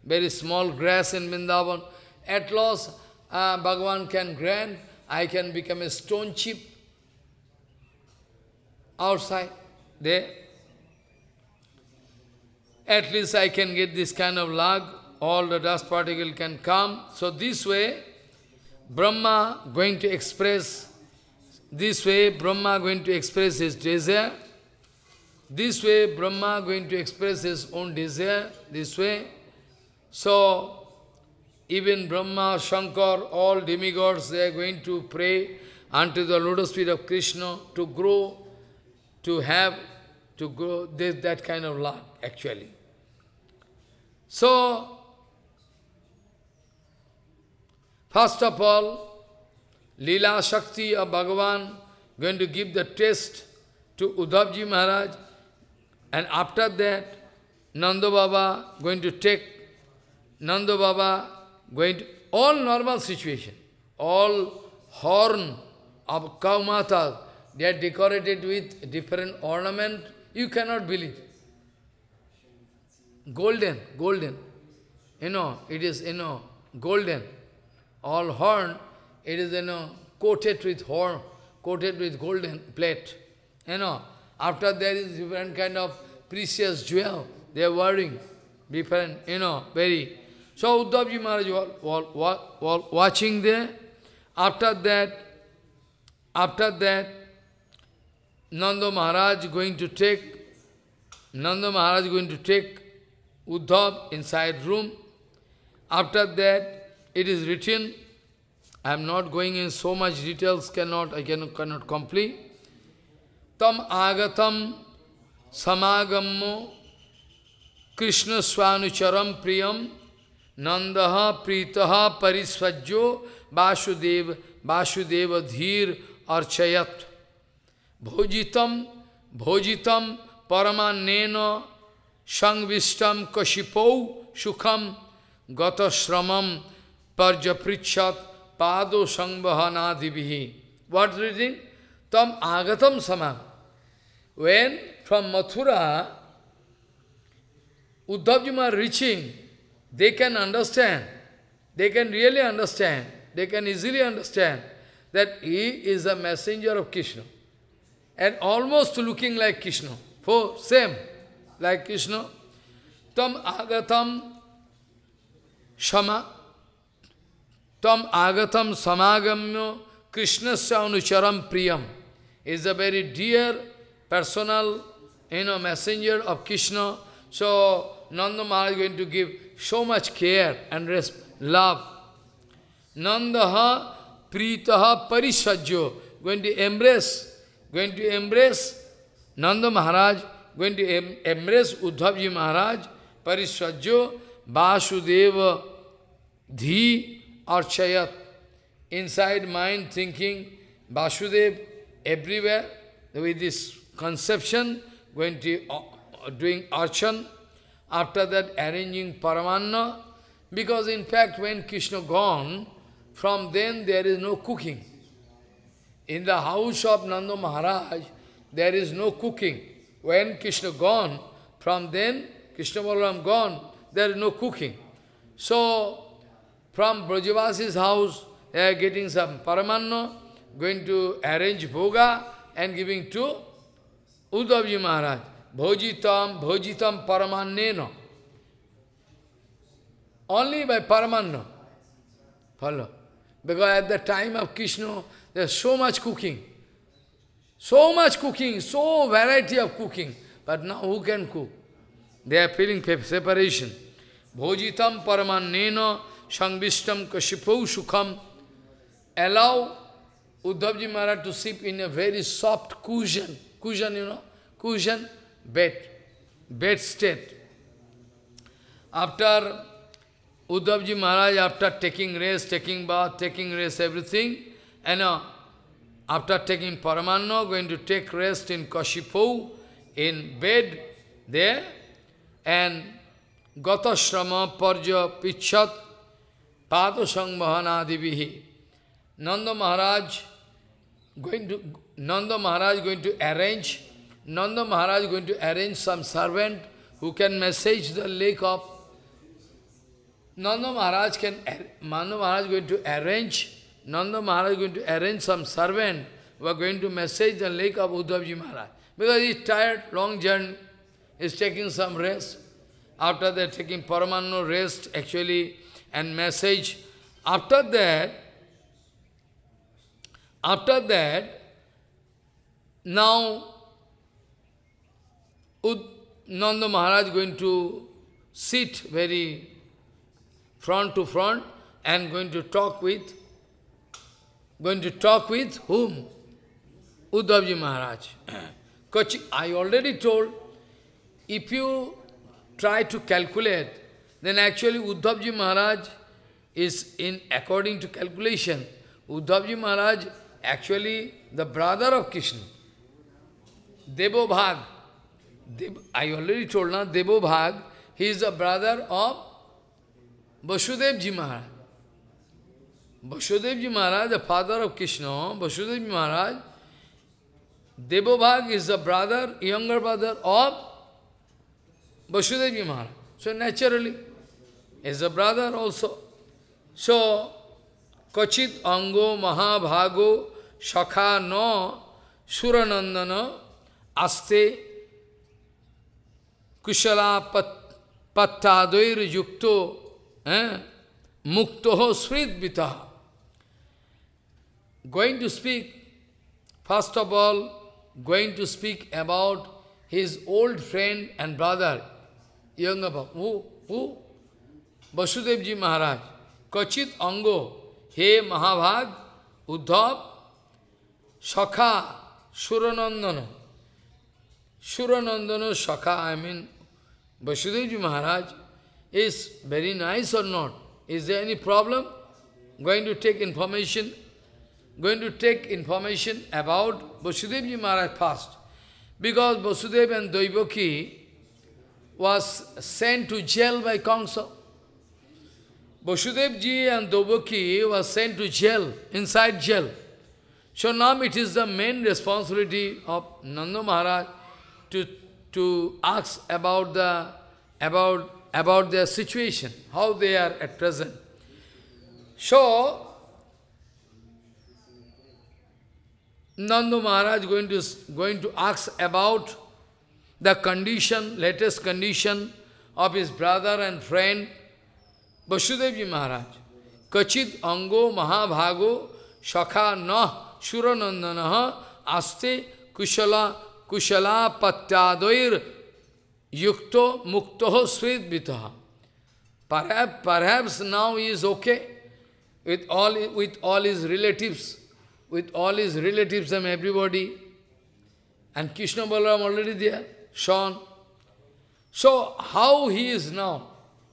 very small grass in Vrindavan. At last, uh, Bhagavan can grant, I can become a stone chip outside there. At least I can get this kind of lag, all the dust particle can come. So this way, Brahma going to express, this way Brahma going to express his desire this way, Brahma going to express his own desire, this way. So, even Brahma, Shankar, all demigods, they are going to pray unto the lotus feet of Krishna to grow, to have, to grow this, that kind of love, actually. So, first of all, Lila Shakti of Bhagavan going to give the test to Uddhavji Maharaj and after that, Nanda Baba going to take, Nanda Baba going to, all normal situation, all horn of cow they are decorated with different ornament, you cannot believe. Golden, golden, you know, it is, you know, golden. All horn, it is, you know, coated with horn, coated with golden plate, you know, after there is different kind of precious jewel, they are wearing different, you know, very. So Uddhavji Maharaj was, was, was watching there. After that, after that, Nanda Maharaj going to take, Nanda Maharaj going to take Uddhav inside room. After that, it is written, I am not going in so much details, cannot, I cannot, cannot complete. तम आगतम समागम कृष्ण स्वानुचरम प्रियम नंद प्रीत परिस्वज्यो वासुदेव वासुदेव धीर अर्चयत भोजितम भोजितम परमानेन संविष्टम कशिपौ सुखम गतश्रमम पर्जपृछत पादो संवहनादि what reading tam agatam Samagam. When from Mathura, Uddhavjima are reaching, they can understand, they can really understand, they can easily understand that he is a messenger of Krishna. And almost looking like Krishna. For same, like Krishna. Tam agatam shama. Tam agatam samagamyo Krishna anucharam priyam is a very dear personal, you know, messenger of Krishna. So, Nanda Maharaj is going to give so much care and respect, love. Nandaha pritaha parisajyo, going to embrace, going to embrace Nanda Maharaj, going to em embrace Uddhavji Maharaj, parisajyo, vasudeva, dhi, archayat. Inside mind thinking, Vasudev everywhere with this conception, going to uh, uh doing archan, after that arranging paramanna, because in fact when Krishna gone, from then there is no cooking. In the house of Nanda Maharaj, there is no cooking. When Krishna gone, from then Krishna Balaram gone, there is no cooking. So, from Brajavasi's house, they are getting some paramanna, going to arrange bhoga and giving to Uddhavji Maharaj. Bhojitam, bhojitam paramanneno. Only by paramanno. Follow. Because at the time of Krishna, there's so much cooking. So much cooking, so variety of cooking. But now who can cook? They are feeling separation. Bhojitam paramanena, sangvishtam kashipau sukham. Allow Uddhavji Maharaj to sleep in a very soft cushion, cushion, you know, cushion, bed, bed state. After Uddhavji Maharaj, after taking rest, taking bath, taking rest, everything, and after taking Paramanno, going to take rest in Kashipu, in bed there, and Gata Shrama Parja Pichat Pada Sangmahana Divihi. Nanda Maharaj going to, Nanda Maharaj going to arrange, Nanda Maharaj going to arrange some servant who can message the lake of, Nanda Maharaj can, Nanda Maharaj going to arrange, Nanda Maharaj going to arrange some servant who are going to message the lake of Uddhavji Maharaj. Because he is tired, long journey, is taking some rest. After that, taking Paramanno rest, actually, and message. After that, after that, now Ud Nanda Maharaj going to sit very front to front and going to talk with, going to talk with whom? Uddhavji Maharaj. Because I already told, if you try to calculate, then actually Uddhavji Maharaj is in according to calculation. Uddhavji Maharaj actually the brother of Krishna, Devobhag. Dev, I already told now, Devobhag, he is the brother of Vasudevji Maharaj. Vasudevji Maharaj, the father of Krishna, Vasudevji Maharaj, Devobhag is the brother, younger brother of Vasudevji Maharaj. So naturally, is a brother also. So, Kachit Ango Mahabhago সখা ন সুরনন্দন আস্তে কুশলা পত্তাদৈর যুক্ত হ্যাঁ মুক্ত স্মৃতবিত going to speak, first of all, going to speak about his old friend and brother, younger who, who? Vasudevji Maharaj. Kachit Ango, He Mahabhag, Uddhav, Shaka, Suranandana. Suranandana Shaka. I mean, Vasudevji Maharaj is very nice or not? Is there any problem? Going to take information? Going to take information about Vasudevji Maharaj past. Because Vasudev and Doivaki was sent to jail by Kongsa. Vasudevji and Doivaki was sent to jail, inside jail. So now it is the main responsibility of Nanda Maharaj to, to ask about, the, about, about their situation, how they are at present. So, Nanda Maharaj going to, going to ask about the condition, latest condition of his brother and friend, Vasudevji Maharaj. Kachit ango mahabhago shakha nah Churanandana Asti kushala kushala patyadoir yukto muktoho svitbitaha. Perhaps, perhaps now he is okay with all, with all his relatives, with all his relatives and everybody. And Krishna Balaram already there, Sean. So, how he is now?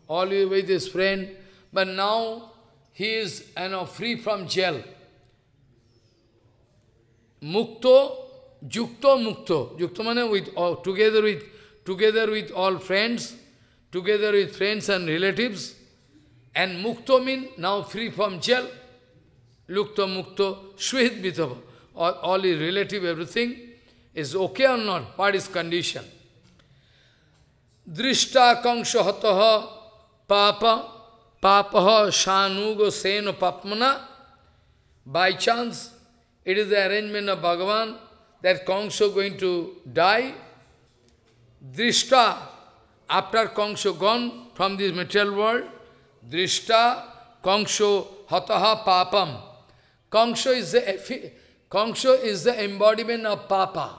Always with his friend, but now he is you know, free from jail mukto, jukto, mukto. jukto means with all, together with together with all friends, together with friends and relatives. And mukto means now free from jail. Lukto mukto, shwehit All, all is relative, everything is okay or not, what is condition. Drishta kangsha hataha papa papaha shanugo seno papmana. By chance, it is the arrangement of Bhagavan that Kongso going to die. Drishta, after Kongso gone from this material world, Drishta, Kongso, Hataha, Papam. Kongso is the, Kongso is the embodiment of Papa.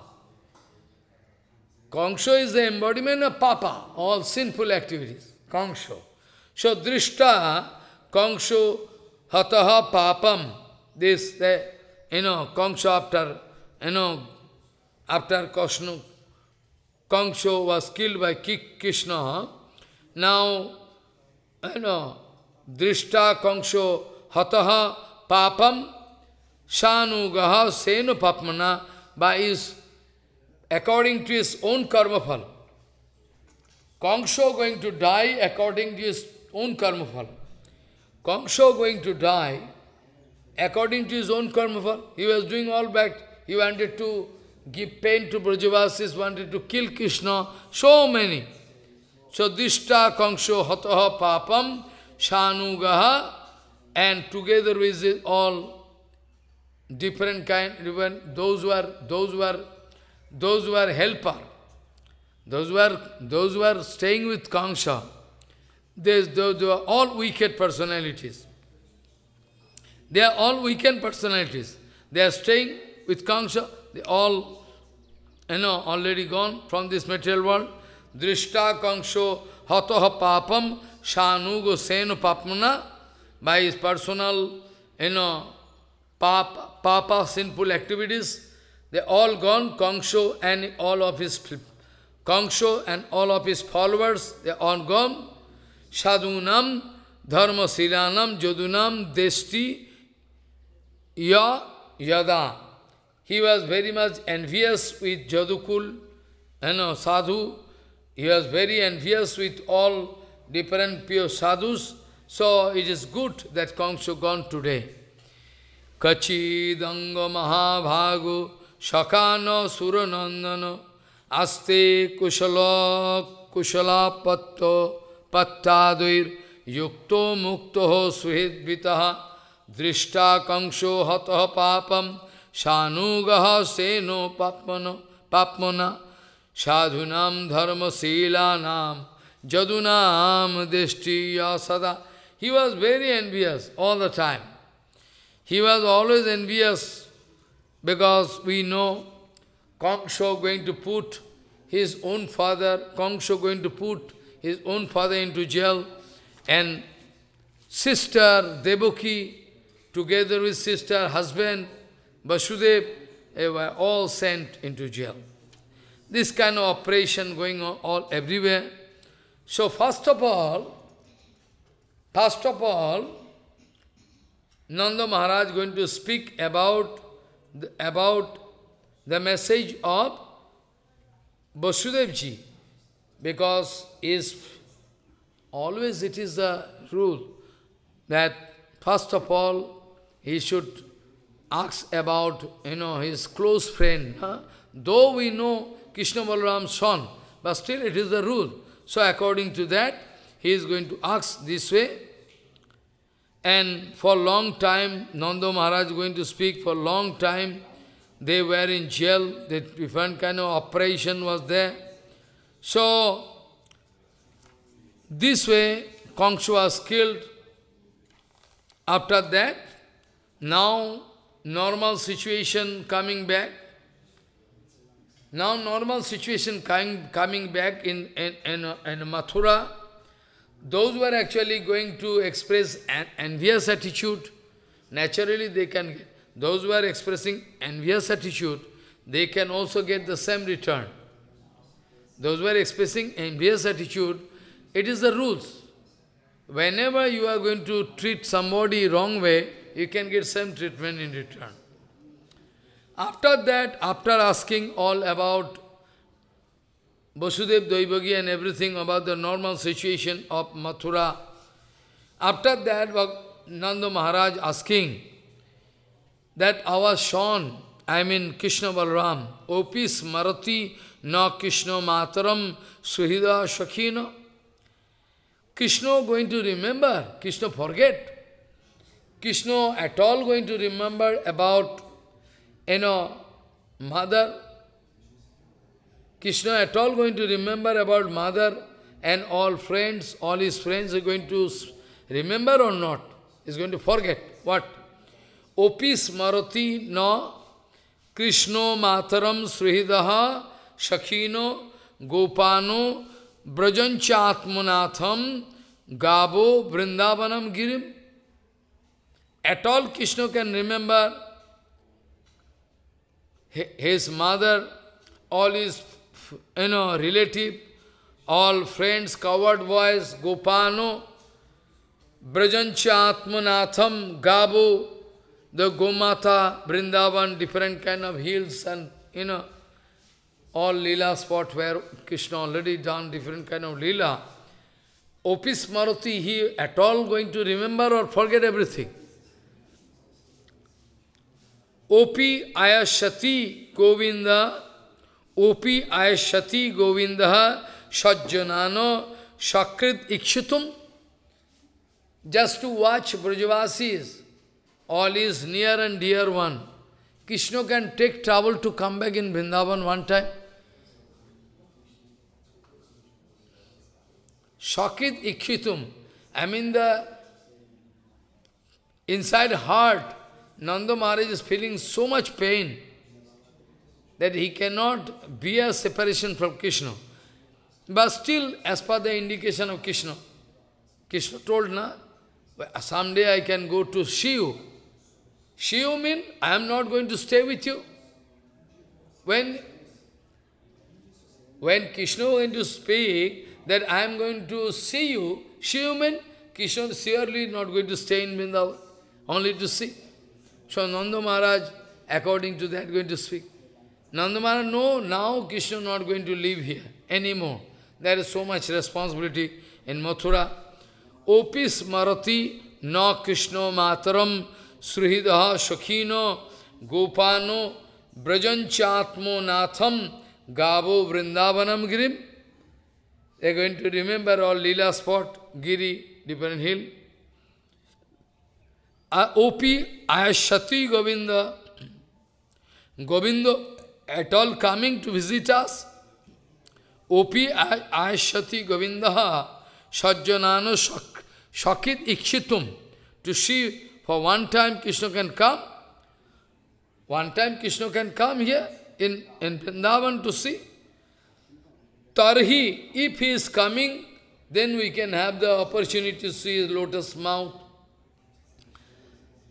Kongsho is the embodiment of Papa, all sinful activities. Kongsho. So Drishta, Kongsho, Hataha Papam, this, the you know, Kongsho after, you know, after Kashnu, Kongsho was killed by Krishna, now, you know, Drishta Kongsho hataha papam Gaha senu papmana by his, according to his own karma Kongsho going to die according to his own karma Kongsho going to die according to his own karma. He was doing all bad. He wanted to give pain to Brajavasis, wanted to kill Krishna, so many. So Dishta Kangsho Hataha Papam Shanugaha and together with it all different kind even those were those were those were helper. Those were those were staying with Kangsha. They, they, they were all wicked personalities. They are all weekend personalities. They are staying with Kangsha. They all, you know, already gone from this material world. Drishta Kangsho Hatoha Papam Shanugo Senu Papmana by his personal, you know, papa, papa sinful activities. They all gone, Kangsho and all of his Kangsho and all of his followers, they all gone. Shadunam Dharma Silanam, Jodunam, Deshti, Ya Yada. He was very much envious with Jadukul, you know, sadhu. He was very envious with all different pure sadhus. So it is good that Kongso gone today. Kachidanga Mahabhago Shakana Suranandana Aste Kushala Kushala Patto Pattaduir Yukto Mukto दृष्टा कंसो हत पापम सानुग सेनो पापन पापमना साधुनाम धर्मशीलानाम jadunaam deshtiya sada. He was very envious all the time. He was always envious because we know Kongsho going to put his own father, Kongsho going to put his own father into jail and sister Debuki together with sister, husband, Vasudev, they were all sent into jail. This kind of operation going on all everywhere. So first of all, first of all, Nanda Maharaj going to speak about the, about the message of Vasudevji because is always it is the rule that first of all he should ask about, you know, his close friend. Huh? Though we know Krishna Balaram's son, but still it is the rule. So according to that, he is going to ask this way. And for long time, Nanda Maharaj is going to speak for long time. They were in jail, they, different kind of operation was there. So, this way, Kongshu was killed. After that, now, normal situation coming back. Now, normal situation coming, coming back in, in, in, in Mathura. Those who are actually going to express an envious attitude, naturally they can get. Those who are expressing envious attitude, they can also get the same return. Those who are expressing envious attitude, it is the rules. Whenever you are going to treat somebody wrong way, you can get same treatment in return. After that, after asking all about Vasudev Doibagi and everything about the normal situation of Mathura, after that, Nanda Maharaj asking that our son, I mean Krishna Balram, opis marati na Krishna mataram suhida shakhina. Krishna going to remember, Krishna forget. Krishna at all going to remember about, you know, mother. Krishna at all going to remember about mother and all friends, all his friends are going to remember or not? He's going to forget. What? Opis Marati na Krishna Mataram Srihidaha shakino Gopano Brajanchatmanatham Gabo Vrindavanam Girim at all Krishna can remember his mother, all his you know, relative, all friends, coward boys, Gopano, Brajancha Atmanatham, Gabu, the Gomata, Brindavan, different kind of hills and, you know, all lila spot where Krishna already done different kind of lila. Opis Maruti, he at all going to remember or forget everything? Opi Ayashati Govinda, Opi Ayashati Govinda, Sajjanano, Shakrit Ikshitum. Just to watch Brajavasis, all is near and dear one. Krishna can take trouble to come back in Vrindavan one time. Shakrit Ikshitum. I mean the inside heart Nanda Maharaj is feeling so much pain that he cannot bear separation from Krishna. But still, as per the indication of Krishna, Krishna told, na, someday I can go to Shiu. Shiu means, I am not going to stay with you. When, when Krishna going to speak that I am going to see you, Shiu means, Krishna surely not going to stay in Vrindavan, only to see. So Nanda Maharaj, according to that, going to speak. Nanda Maharaj, no, now Krishna not going to live here anymore. There is so much responsibility in Mathura. Opis Marati na Krishna Mataram Srihidaha Shakhino Gopano Brajanchatmo Natham Gavo Vrindavanam Girim. They are going to remember all Leela spot, Giri, different hill. OP, I Govinda. Govinda at all coming to visit us? OP, I Govinda. Sajjanano Shakit Ikshitum. To see for one time Krishna can come. One time Krishna can come here in, in Vrindavan to see. Tarhi, if he is coming, then we can have the opportunity to see his lotus mouth.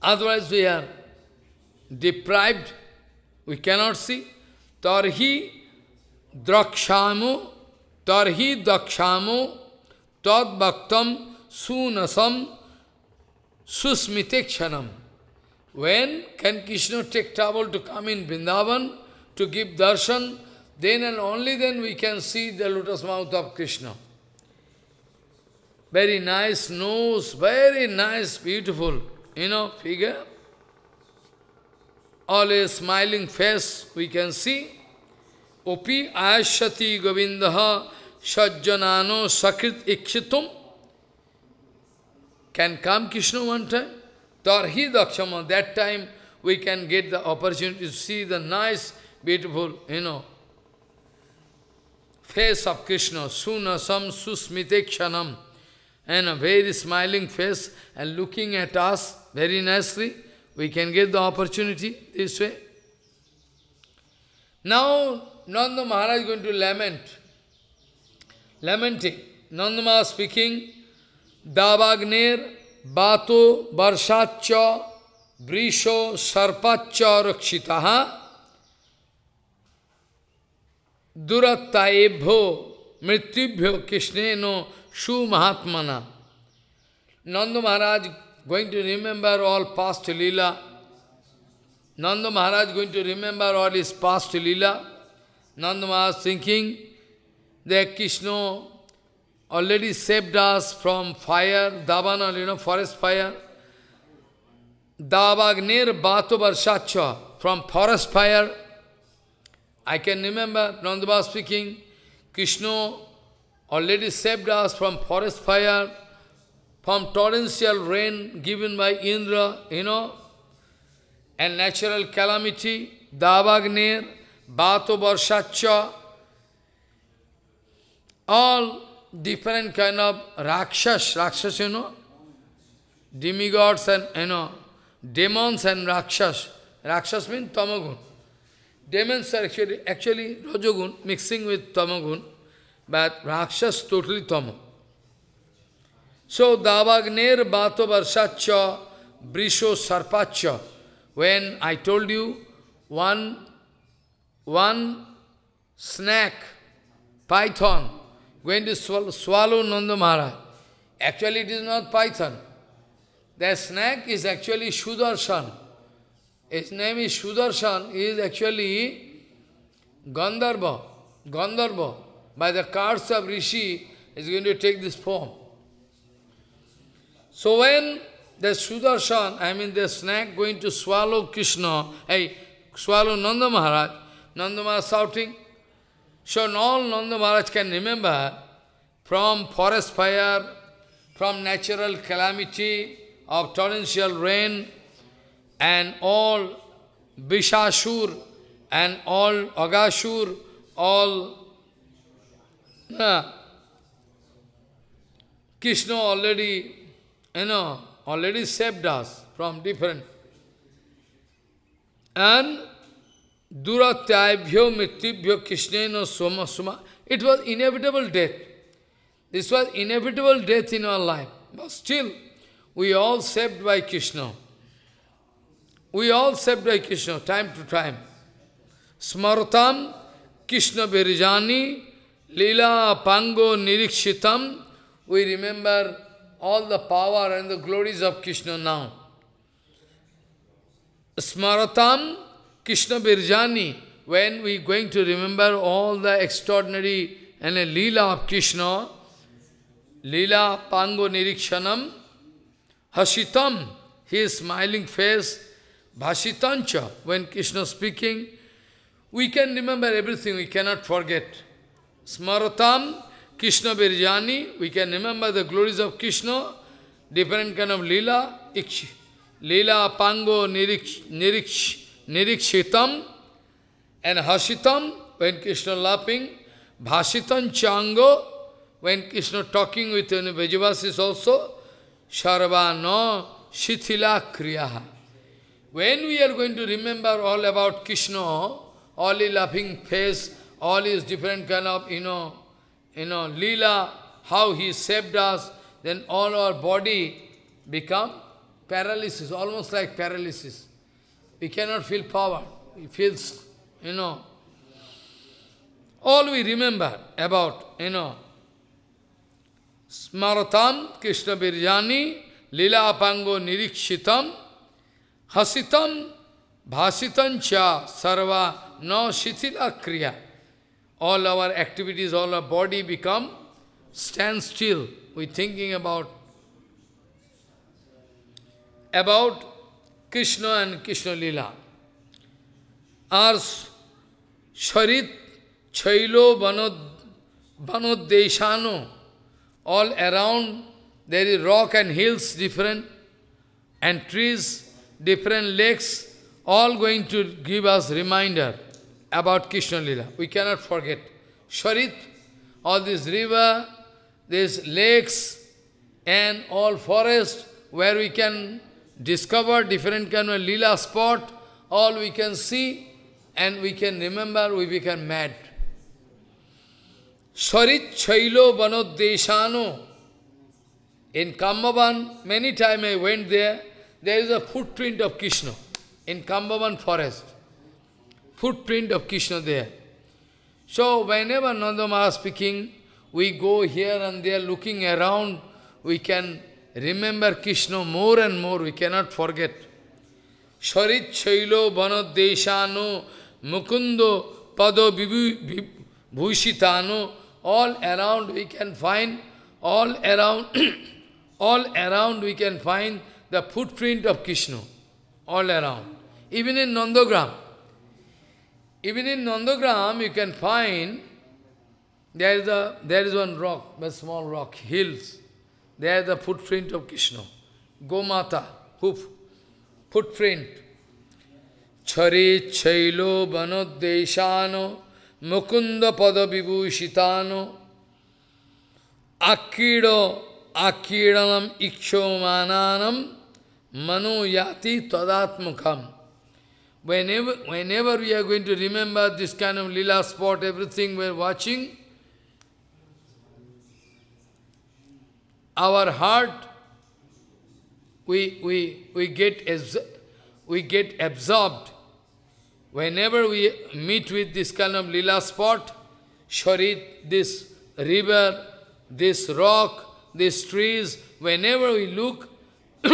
Otherwise we are deprived, we cannot see. Tarhi drakshamo, tarhi dakshamo, tad bhaktam sunasam susmitekshanam. When can Krishna take trouble to come in Vrindavan to give darshan? Then and only then we can see the lotus mouth of Krishna. Very nice nose, very nice, beautiful you know, figure. Always smiling face, we can see. Opi ayashati govindaha sajjanano sakrit ikshitum. Can come Krishna one time? Tarhi dakshama, that time we can get the opportunity to see the nice, beautiful, you know, face of Krishna, sunasam sam kshanam, and a very smiling face and looking at us very nicely. We can get the opportunity this way. Now, Nanda Maharaj is going to lament. Lamenting. Nanda Maharaj speaking, Davagner, Bato, Varshacha, Brisho, Sarpacha, Rakshitaha, Durattaebho, Mrityubhyo, Krishneno, Shu Mahatmana. Nanda Maharaj going to remember all past lila. Nanda Maharaj going to remember all his past lila. Nanda Maharaj thinking that Krishna already saved us from fire, Davana, you know, forest fire. Dabagnir Bhato Varshacha, from forest fire. I can remember Nandabha speaking, Krishna already saved us from forest fire. from torrential rain given by Indra, you know, and natural calamity, Davagnir, Bato Barsacha, all different kind of Rakshas, Rakshas, you know, demigods and, you know, demons and Rakshas. Rakshas means Tamagun. Demons are actually, actually Rajagun mixing with Tamagun, but Rakshas totally Tamagun. So davagner bato varsacha brisho sarpacha. When I told you one one snack python, going to swallow, swallow Nanda Maharaj. Actually it is not python. That snack is actually Sudarshan. His name is Sudarshan. He is actually Gandharva. Gandharva. By the cards of Rishi is going to take this form. So when the Sudarshan, I mean the snake going to swallow Krishna, hey, swallow Nanda Maharaj, Nanda Maharaj shouting. So all Nanda Maharaj can remember from forest fire, from natural calamity of torrential rain, and all Bishashur, and all Agashur, all uh, Krishna already you know, already saved us from different. And Duratyabhyo Mritibhyo Krishneno Soma Soma. It was inevitable death. This was inevitable death in our life. But still, we all saved by Krishna. We all saved by Krishna, time to time. Smartam Krishna Birijani Lila Pango Nirikshitam. We remember all the power and the glories of Krishna now. Smaratam Krishna Birjani, when we going to remember all the extraordinary and a lila of Krishna, lila Pango Nirikshanam, Hashitam, his smiling face, Bhashitancha, when Krishna speaking, we can remember everything, we cannot forget. Smaratam Krishna Birjani, we can remember the glories of Krishna, different kind of lila, iksh, lila pango niriksh, niriksh, nirikshitam and hashitam, when Krishna laughing, bhashitam chango, when Krishna talking with Vajivasis also, sarvano shithila kriyaha. When we are going to remember all about Krishna, all his laughing face, all his different kind of, you know, you know, Leela, how he saved us, then all our body become paralysis, almost like paralysis. We cannot feel power. We feel, you know, all we remember about, you know, Smaratam, Krishna Birjani, Lila Apango Nirikshitam, Hasitam, Bhasitam Cha, Sarva, No Shithila Kriya all our activities, all our body become stand still. We're thinking about about Krishna and Krishna Lila. Our sharit, chailo, banod, banod deshano, all around there is rock and hills different, and trees, different lakes, all going to give us reminder about Krishna Lila. We cannot forget. Sharit, all this river, these lakes, and all forest where we can discover different kind of Lila spot, all we can see and we can remember, we become mad. Sharit Chailo Banodeshano. In Kambavan, many time I went there, there is a footprint of Krishna in Kambavan forest footprint of Krishna there. So whenever Nandamara is speaking, we go here and there looking around, we can remember Krishna more and more, we cannot forget. Sharit Shailo deshano, Mukundo Pado Bhushitano, all around we can find, all around, all around we can find the footprint of Krishna, all around. Even in Nandagram, even in Nandagram, you can find there is, a, there is one rock, a small rock, hills. There is the footprint of Krishna. Gomata, hoof, footprint. Chari chailo banodeshano mukunda pada vibhushitano akido akidanam ikshomananam manu yati tadatmukham. Whenever, whenever we are going to remember this kind of lila spot, everything we are watching, our heart, we, we, we, get we get absorbed. Whenever we meet with this kind of lila spot, sharit, this river, this rock, these trees, whenever we look,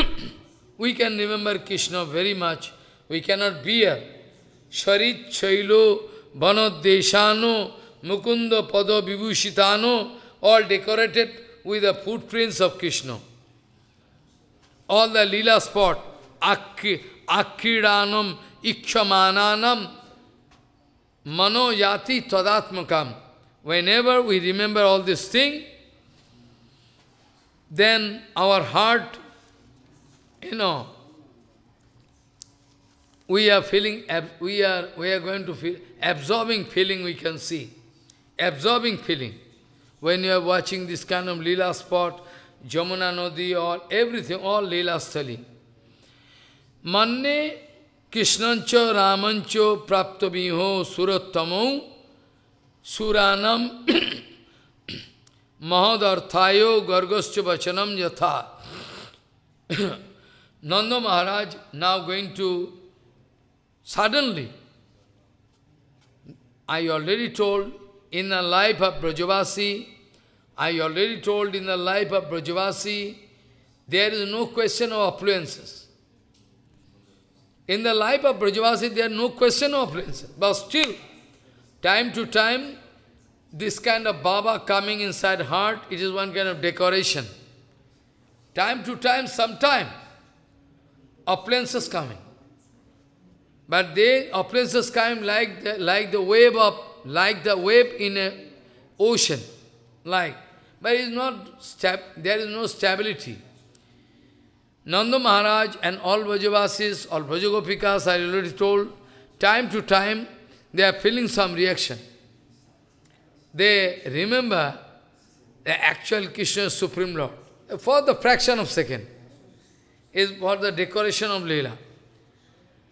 we can remember Krishna very much. We cannot bear. Sharit Chailo deshano, Mukunda Pada Vibhushitano all decorated with the footprints of Krishna. All the lila spot, Akkiranam Ikshamananam Mano Yati Tadatmakam. Whenever we remember all this thing, then our heart, you know, we are feeling, we are, we are going to feel, absorbing feeling we can see. Absorbing feeling. When you are watching this kind of lila spot, Jamuna Nadi or everything, all Leela Stali. Manne Krishnancho Ramancho Praptabiho Surattamo Suranam Mahadarthayo Gargascha Vachanam Yatha. Nanda Maharaj now going to Suddenly, I already told in the life of Brajavasi, I already told in the life of Brajavasi, there is no question of affluences. In the life of Brajavasi, there is no question of affluences. But still, time to time, this kind of Baba coming inside heart, it is one kind of decoration. Time to time, sometime, appliances coming. But they oppress the sky like the, like the wave of like the wave in an ocean, like. But it's not there is no stability. Nanda Maharaj and all Vrajavasis, all Vrajagopikas, I already told, time to time, they are feeling some reaction. They remember the actual Krishna Supreme Lord for the fraction of second. Is for the decoration of Leela.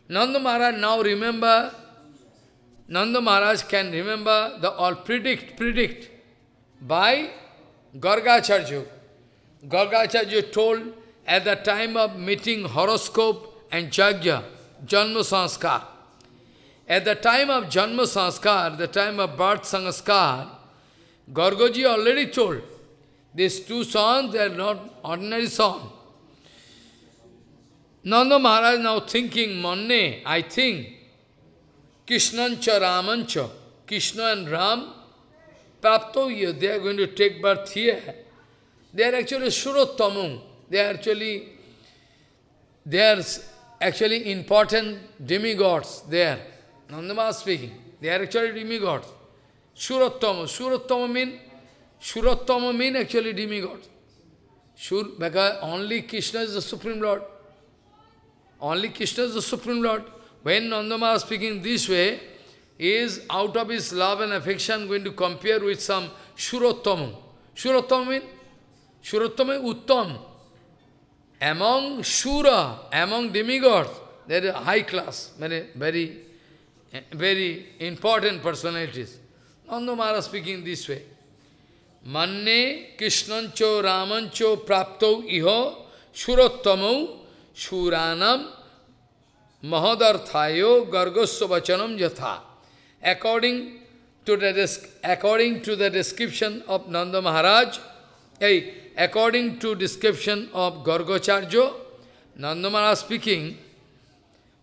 Nanda Maharaj now remember, Nanda Maharaj can remember the all predict, predict by Gargacharya. Gargacharya told at the time of meeting horoscope and Jagya, Janma Sanskar. At the time of Janma Sanskar, the time of birth Sanskar, Gargoji already told, these two songs, they are not ordinary songs. Nanda Maharaj now thinking, Monne, I think, Krishnancha Ramancha, Krishna and Ram, Praptoya, they are going to take birth here. They are actually Surottamam. They are actually, they are actually important demigods there. Maharaj speaking. They are actually demigods. Surattama. Surattama mean, Surattama mean actually demigods. Sur, because only Krishna is the Supreme Lord. Only Krishna is the Supreme Lord. When Nandama is speaking this way, is out of his love and affection going to compare with some Shurottamu. Shurottamu means? Shurottamu Uttam. Among Shura, among demigods, there are high class, very, very, very important personalities. Nanda Maharaj speaking this way. Manne Krishnancho Ramancho Praptau Iho Shurottamu Churanam Mahadarthayo Gargosvachanam Yatha. According to the according to the description of Nanda Maharaj, hey, according to description of Gargocharjo, Nanda Maharaj speaking,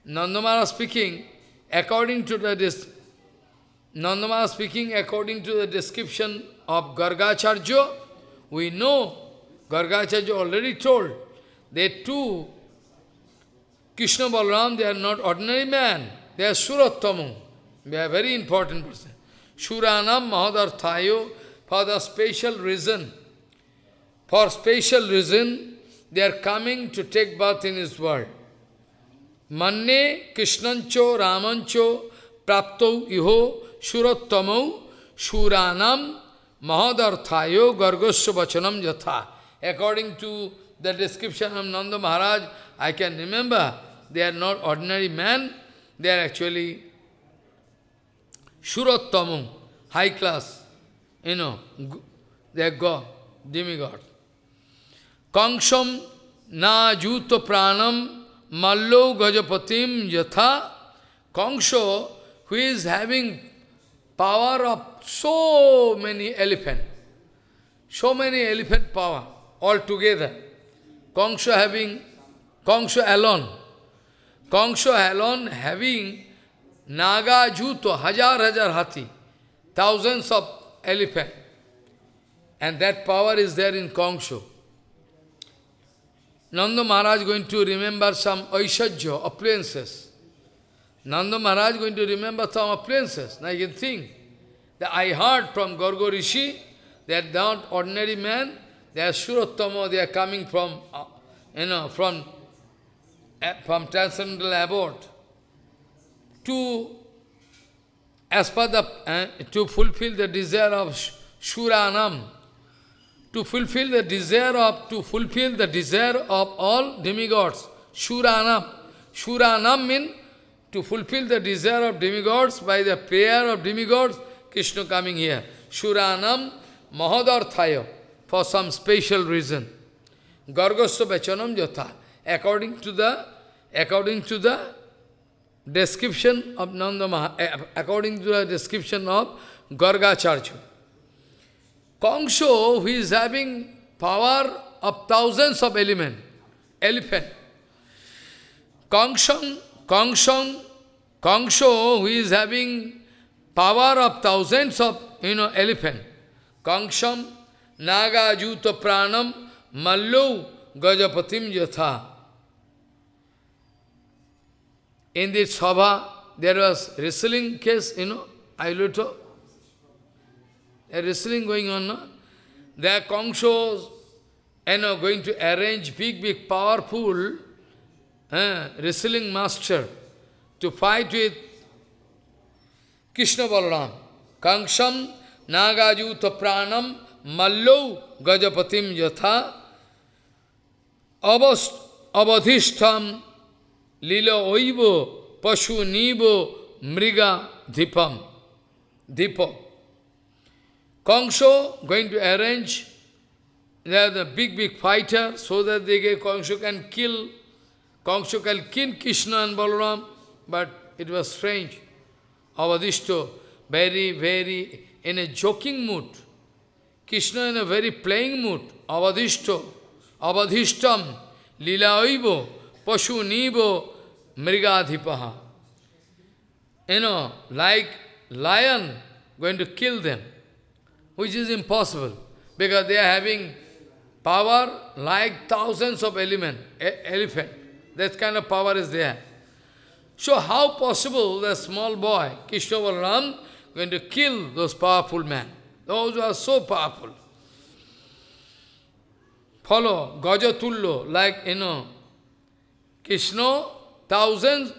Nanda Maharaj speaking, according to the this Nanda Maharaj speaking according to the description of Gargacharjo, we know Gargacharya already told, they two Krishna Balaram, they are not ordinary man. They are Surattamam. They are very important person. Shuranam Mahadarthayo, for the special reason, for special reason, they are coming to take birth in this world. Manne Krishnancho Ramancho Prapto Iho Surattamau Shuranam Mahadarthayo Gargosya Vachanam Jatha. According to the description of Nanda Maharaj, I can remember, they are not ordinary men, they are actually Shurottamu, high class, you know, they are God, demigod. Kangsham na juto pranam mallo gajapatim yatha Kangsho, who is having power of so many elephants so many elephant power all together. Kangsho having Kongsho alone. Kongsho alone having Naga Juto, Hajar Hajar Hati, thousands of elephant. And that power is there in Kongsho. Nanda Maharaj going to remember some Aishajya, appliances. Nanda Maharaj going to remember some appliances. Now you can think that I heard from Gargo Rishi, they are not ordinary men, they are Surottama, they are coming from, uh, you know, from from transcendental abode to as per the uh, to fulfill the desire of Shuranam, to fulfill the desire of to fulfill the desire of all demigods. Shuranam. Shuranam means to fulfill the desire of demigods by the prayer of demigods, Krishna coming here. Shuranam Mahadarthaya for some special reason. Gargasya Vachanam Jatha according to the according to the description of Nanda Maha, eh, according to the description of Gargacharya. Kongsho, who is having power of thousands of element, elephant. Kongshong, Kongshong, Kongsho, who is having power of thousands of, you know, elephant. Kongsham, Naga, Juta, Pranam, Mallu, Gajapatim, Yatha. In this Sabha, there was wrestling case, you know, Ayuluto. A wrestling going on, no? There are Kongshos, you know, going to arrange big, big, powerful uh, wrestling master to fight with Krishna Balaram. Kangsham, Nagajuta Pranam Mallo Gajapatim Yatha Abast Abadhishtam lila oibo pashu nibo mriga dipam. Dipo. Kongsho going to arrange they are the big, big fighter, so that they get Kongsho can kill, Kongsho can kill Krishna and Balaram, but it was strange. Avadishto, very, very, in a joking mood. Krishna in a very playing mood. Avadishto, avadhishtam. Lila Oibo, Pashu Nibo, Mrigadhipaha. You know, like lion going to kill them, which is impossible, because they are having power like thousands of element, elephant. That kind of power is there. So how possible the small boy, Krishna going to kill those powerful men? Those who are so powerful. Follow Gajatullo, like, you know, Krishna Thousands,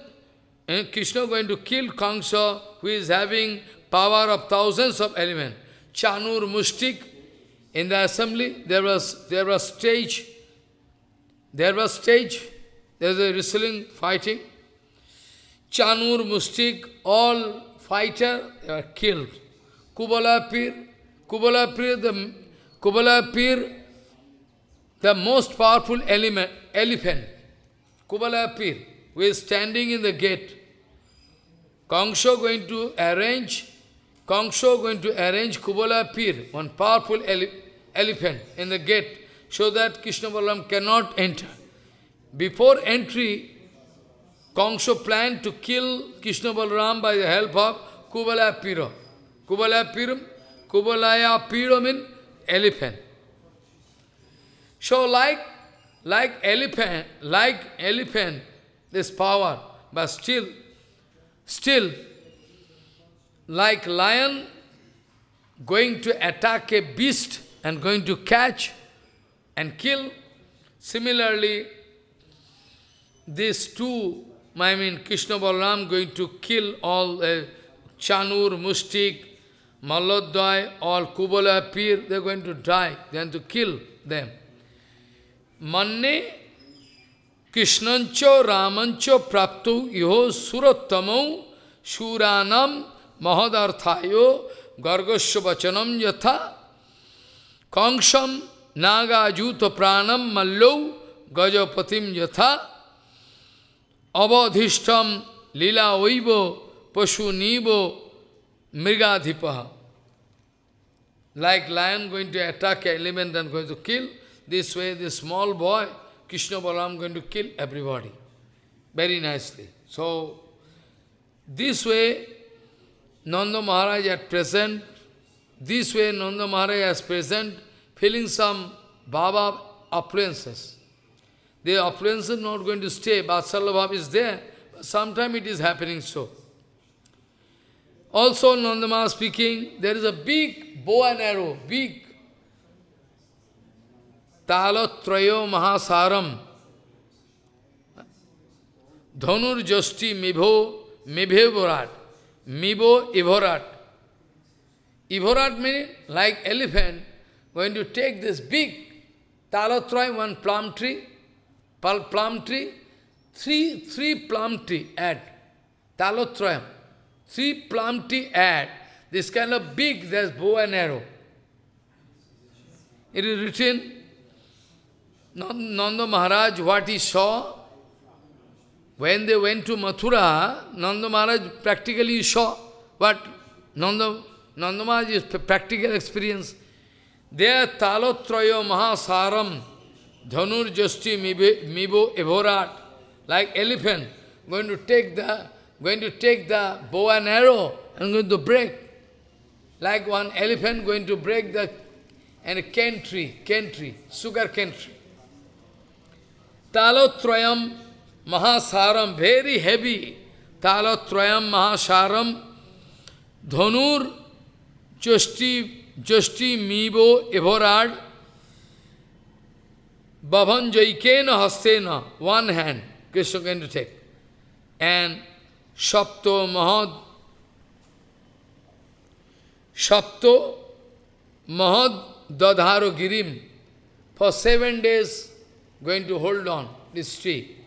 and Krishna going to kill Kamsa, who is having power of thousands of elements. Chanur Mustik, in the assembly, there was, there was stage, there was stage, there was a wrestling, fighting. Chanur Mustik, all fighter they are killed. Kubala Pir, Kubala Pir, the, Kubala the most powerful element, elephant, Kubala Pir, we are standing in the gate. Kongsho going to arrange, Kongsho going to arrange Kubala Pir, one powerful ele elephant in the gate, so that Krishna Balaram cannot enter. Before entry, Kongsho planned to kill Krishna Balaram by the help of Kubala Piro. Kubala Piram, Kubalaya Piro mean elephant. So like like elephant, like elephant, this power, but still, still, like lion going to attack a beast and going to catch and kill, similarly, these two, I mean, Krishna Balaram going to kill all uh, Chanur, Mustik, Malladvai, all Kubala appear, they're going to die, they're going to kill them. Manne कृष्णंच रामंचो प्राप्त यो सुरोत्तम शूरानम महदर्थायो गर्गस्व वचनम यथा कंसम नागाजूत प्राणम मल्लौ गजपतिम यथा अवधिष्ठम लीला वैव पशु नीव मृगाधिप like lion going to attack elephant and going to kill this way this small boy Krishna Balaram going to kill everybody. Very nicely. So, this way, Nanda Maharaj at present, this way Nanda Maharaj present, feeling some Baba affluences. The affluence not going to stay. Vatsalya Bhava is there. Sometimes it is happening so. Also, Nandamara speaking, there is a big bow and arrow, big Talatrayo Mahasaram Dhanur Josti Mibho Mibhevorat Mibo Ivorat Ivorat means like elephant going to take this big Talatroy, one plum tree, plum tree, three, three plum tree at Talotroyam, three plum tree at this kind of big, there's bow and arrow. It is written Nanda Maharaj, what he saw, when they went to Mathura, Nanda Maharaj practically saw what Nanda, Nanda Maharaj is practical experience. There Talotrayo Mahasaram Jasti Mibo Evorat, like elephant, going to take the going to take the bow and arrow and going to break. Like one elephant going to break the and a cane tree, cane tree, sugar cane tree. Talotrayam Mahasaram, very heavy. Talotrayam Mahasaram, Dhanur, Josti, Josti, Mibo, Evorad, Bhavanjaikena Hastena, one hand, Krishna going take. And Shapto Mahad, Shapto Mahad Dadharo Girim. For seven days, going to hold on this tree.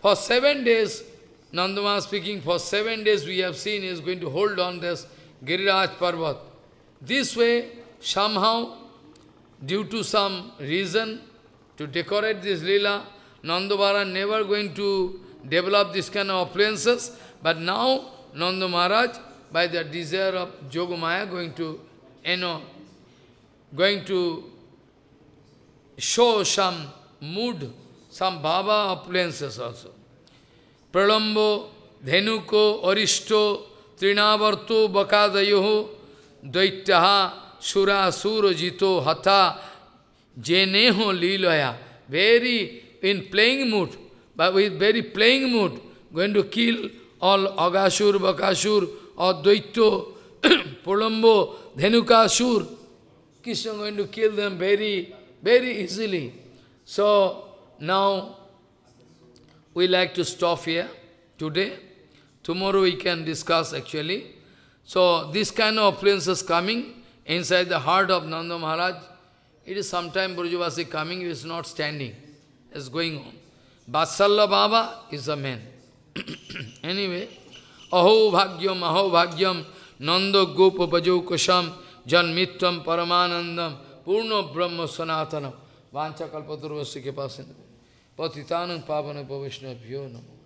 For seven days, Nandama speaking, for seven days we have seen is going to hold on this Giriraj Parvat. This way, somehow, due to some reason, to decorate this lila, Nandavara never going to develop this kind of appliances, but now Nanda Maharaj, by the desire of Jogamaya, going to, you know, going to show some mood, some Baba appliances also. Pralambo, Dhenuko, Oristo, Trinavarto, Bakadayoho, Dvaitaha, Sura, Surajito, Hatha, Jeneho, Lilaya. Very in playing mood, but with very playing mood, going to kill all Agasur, Bakasur, or Dvaito, Pralambo, Dhenukasur. Krishna going to kill them very, very easily. So now we like to stop here today. Tomorrow we can discuss actually. So this kind of appliances coming inside the heart of Nanda Maharaj. It is sometime Burjavasi coming, He is not standing. It's going on. Vatsalya Baba is the man. anyway, Aho Bhagyam, Aho Bhagyam, Nanda Gopa Bajo Kusham, Janmittam Paramanandam, Purna Brahma Sanatanam. वाछा के पास पतितान पावन पवैष्णव नमो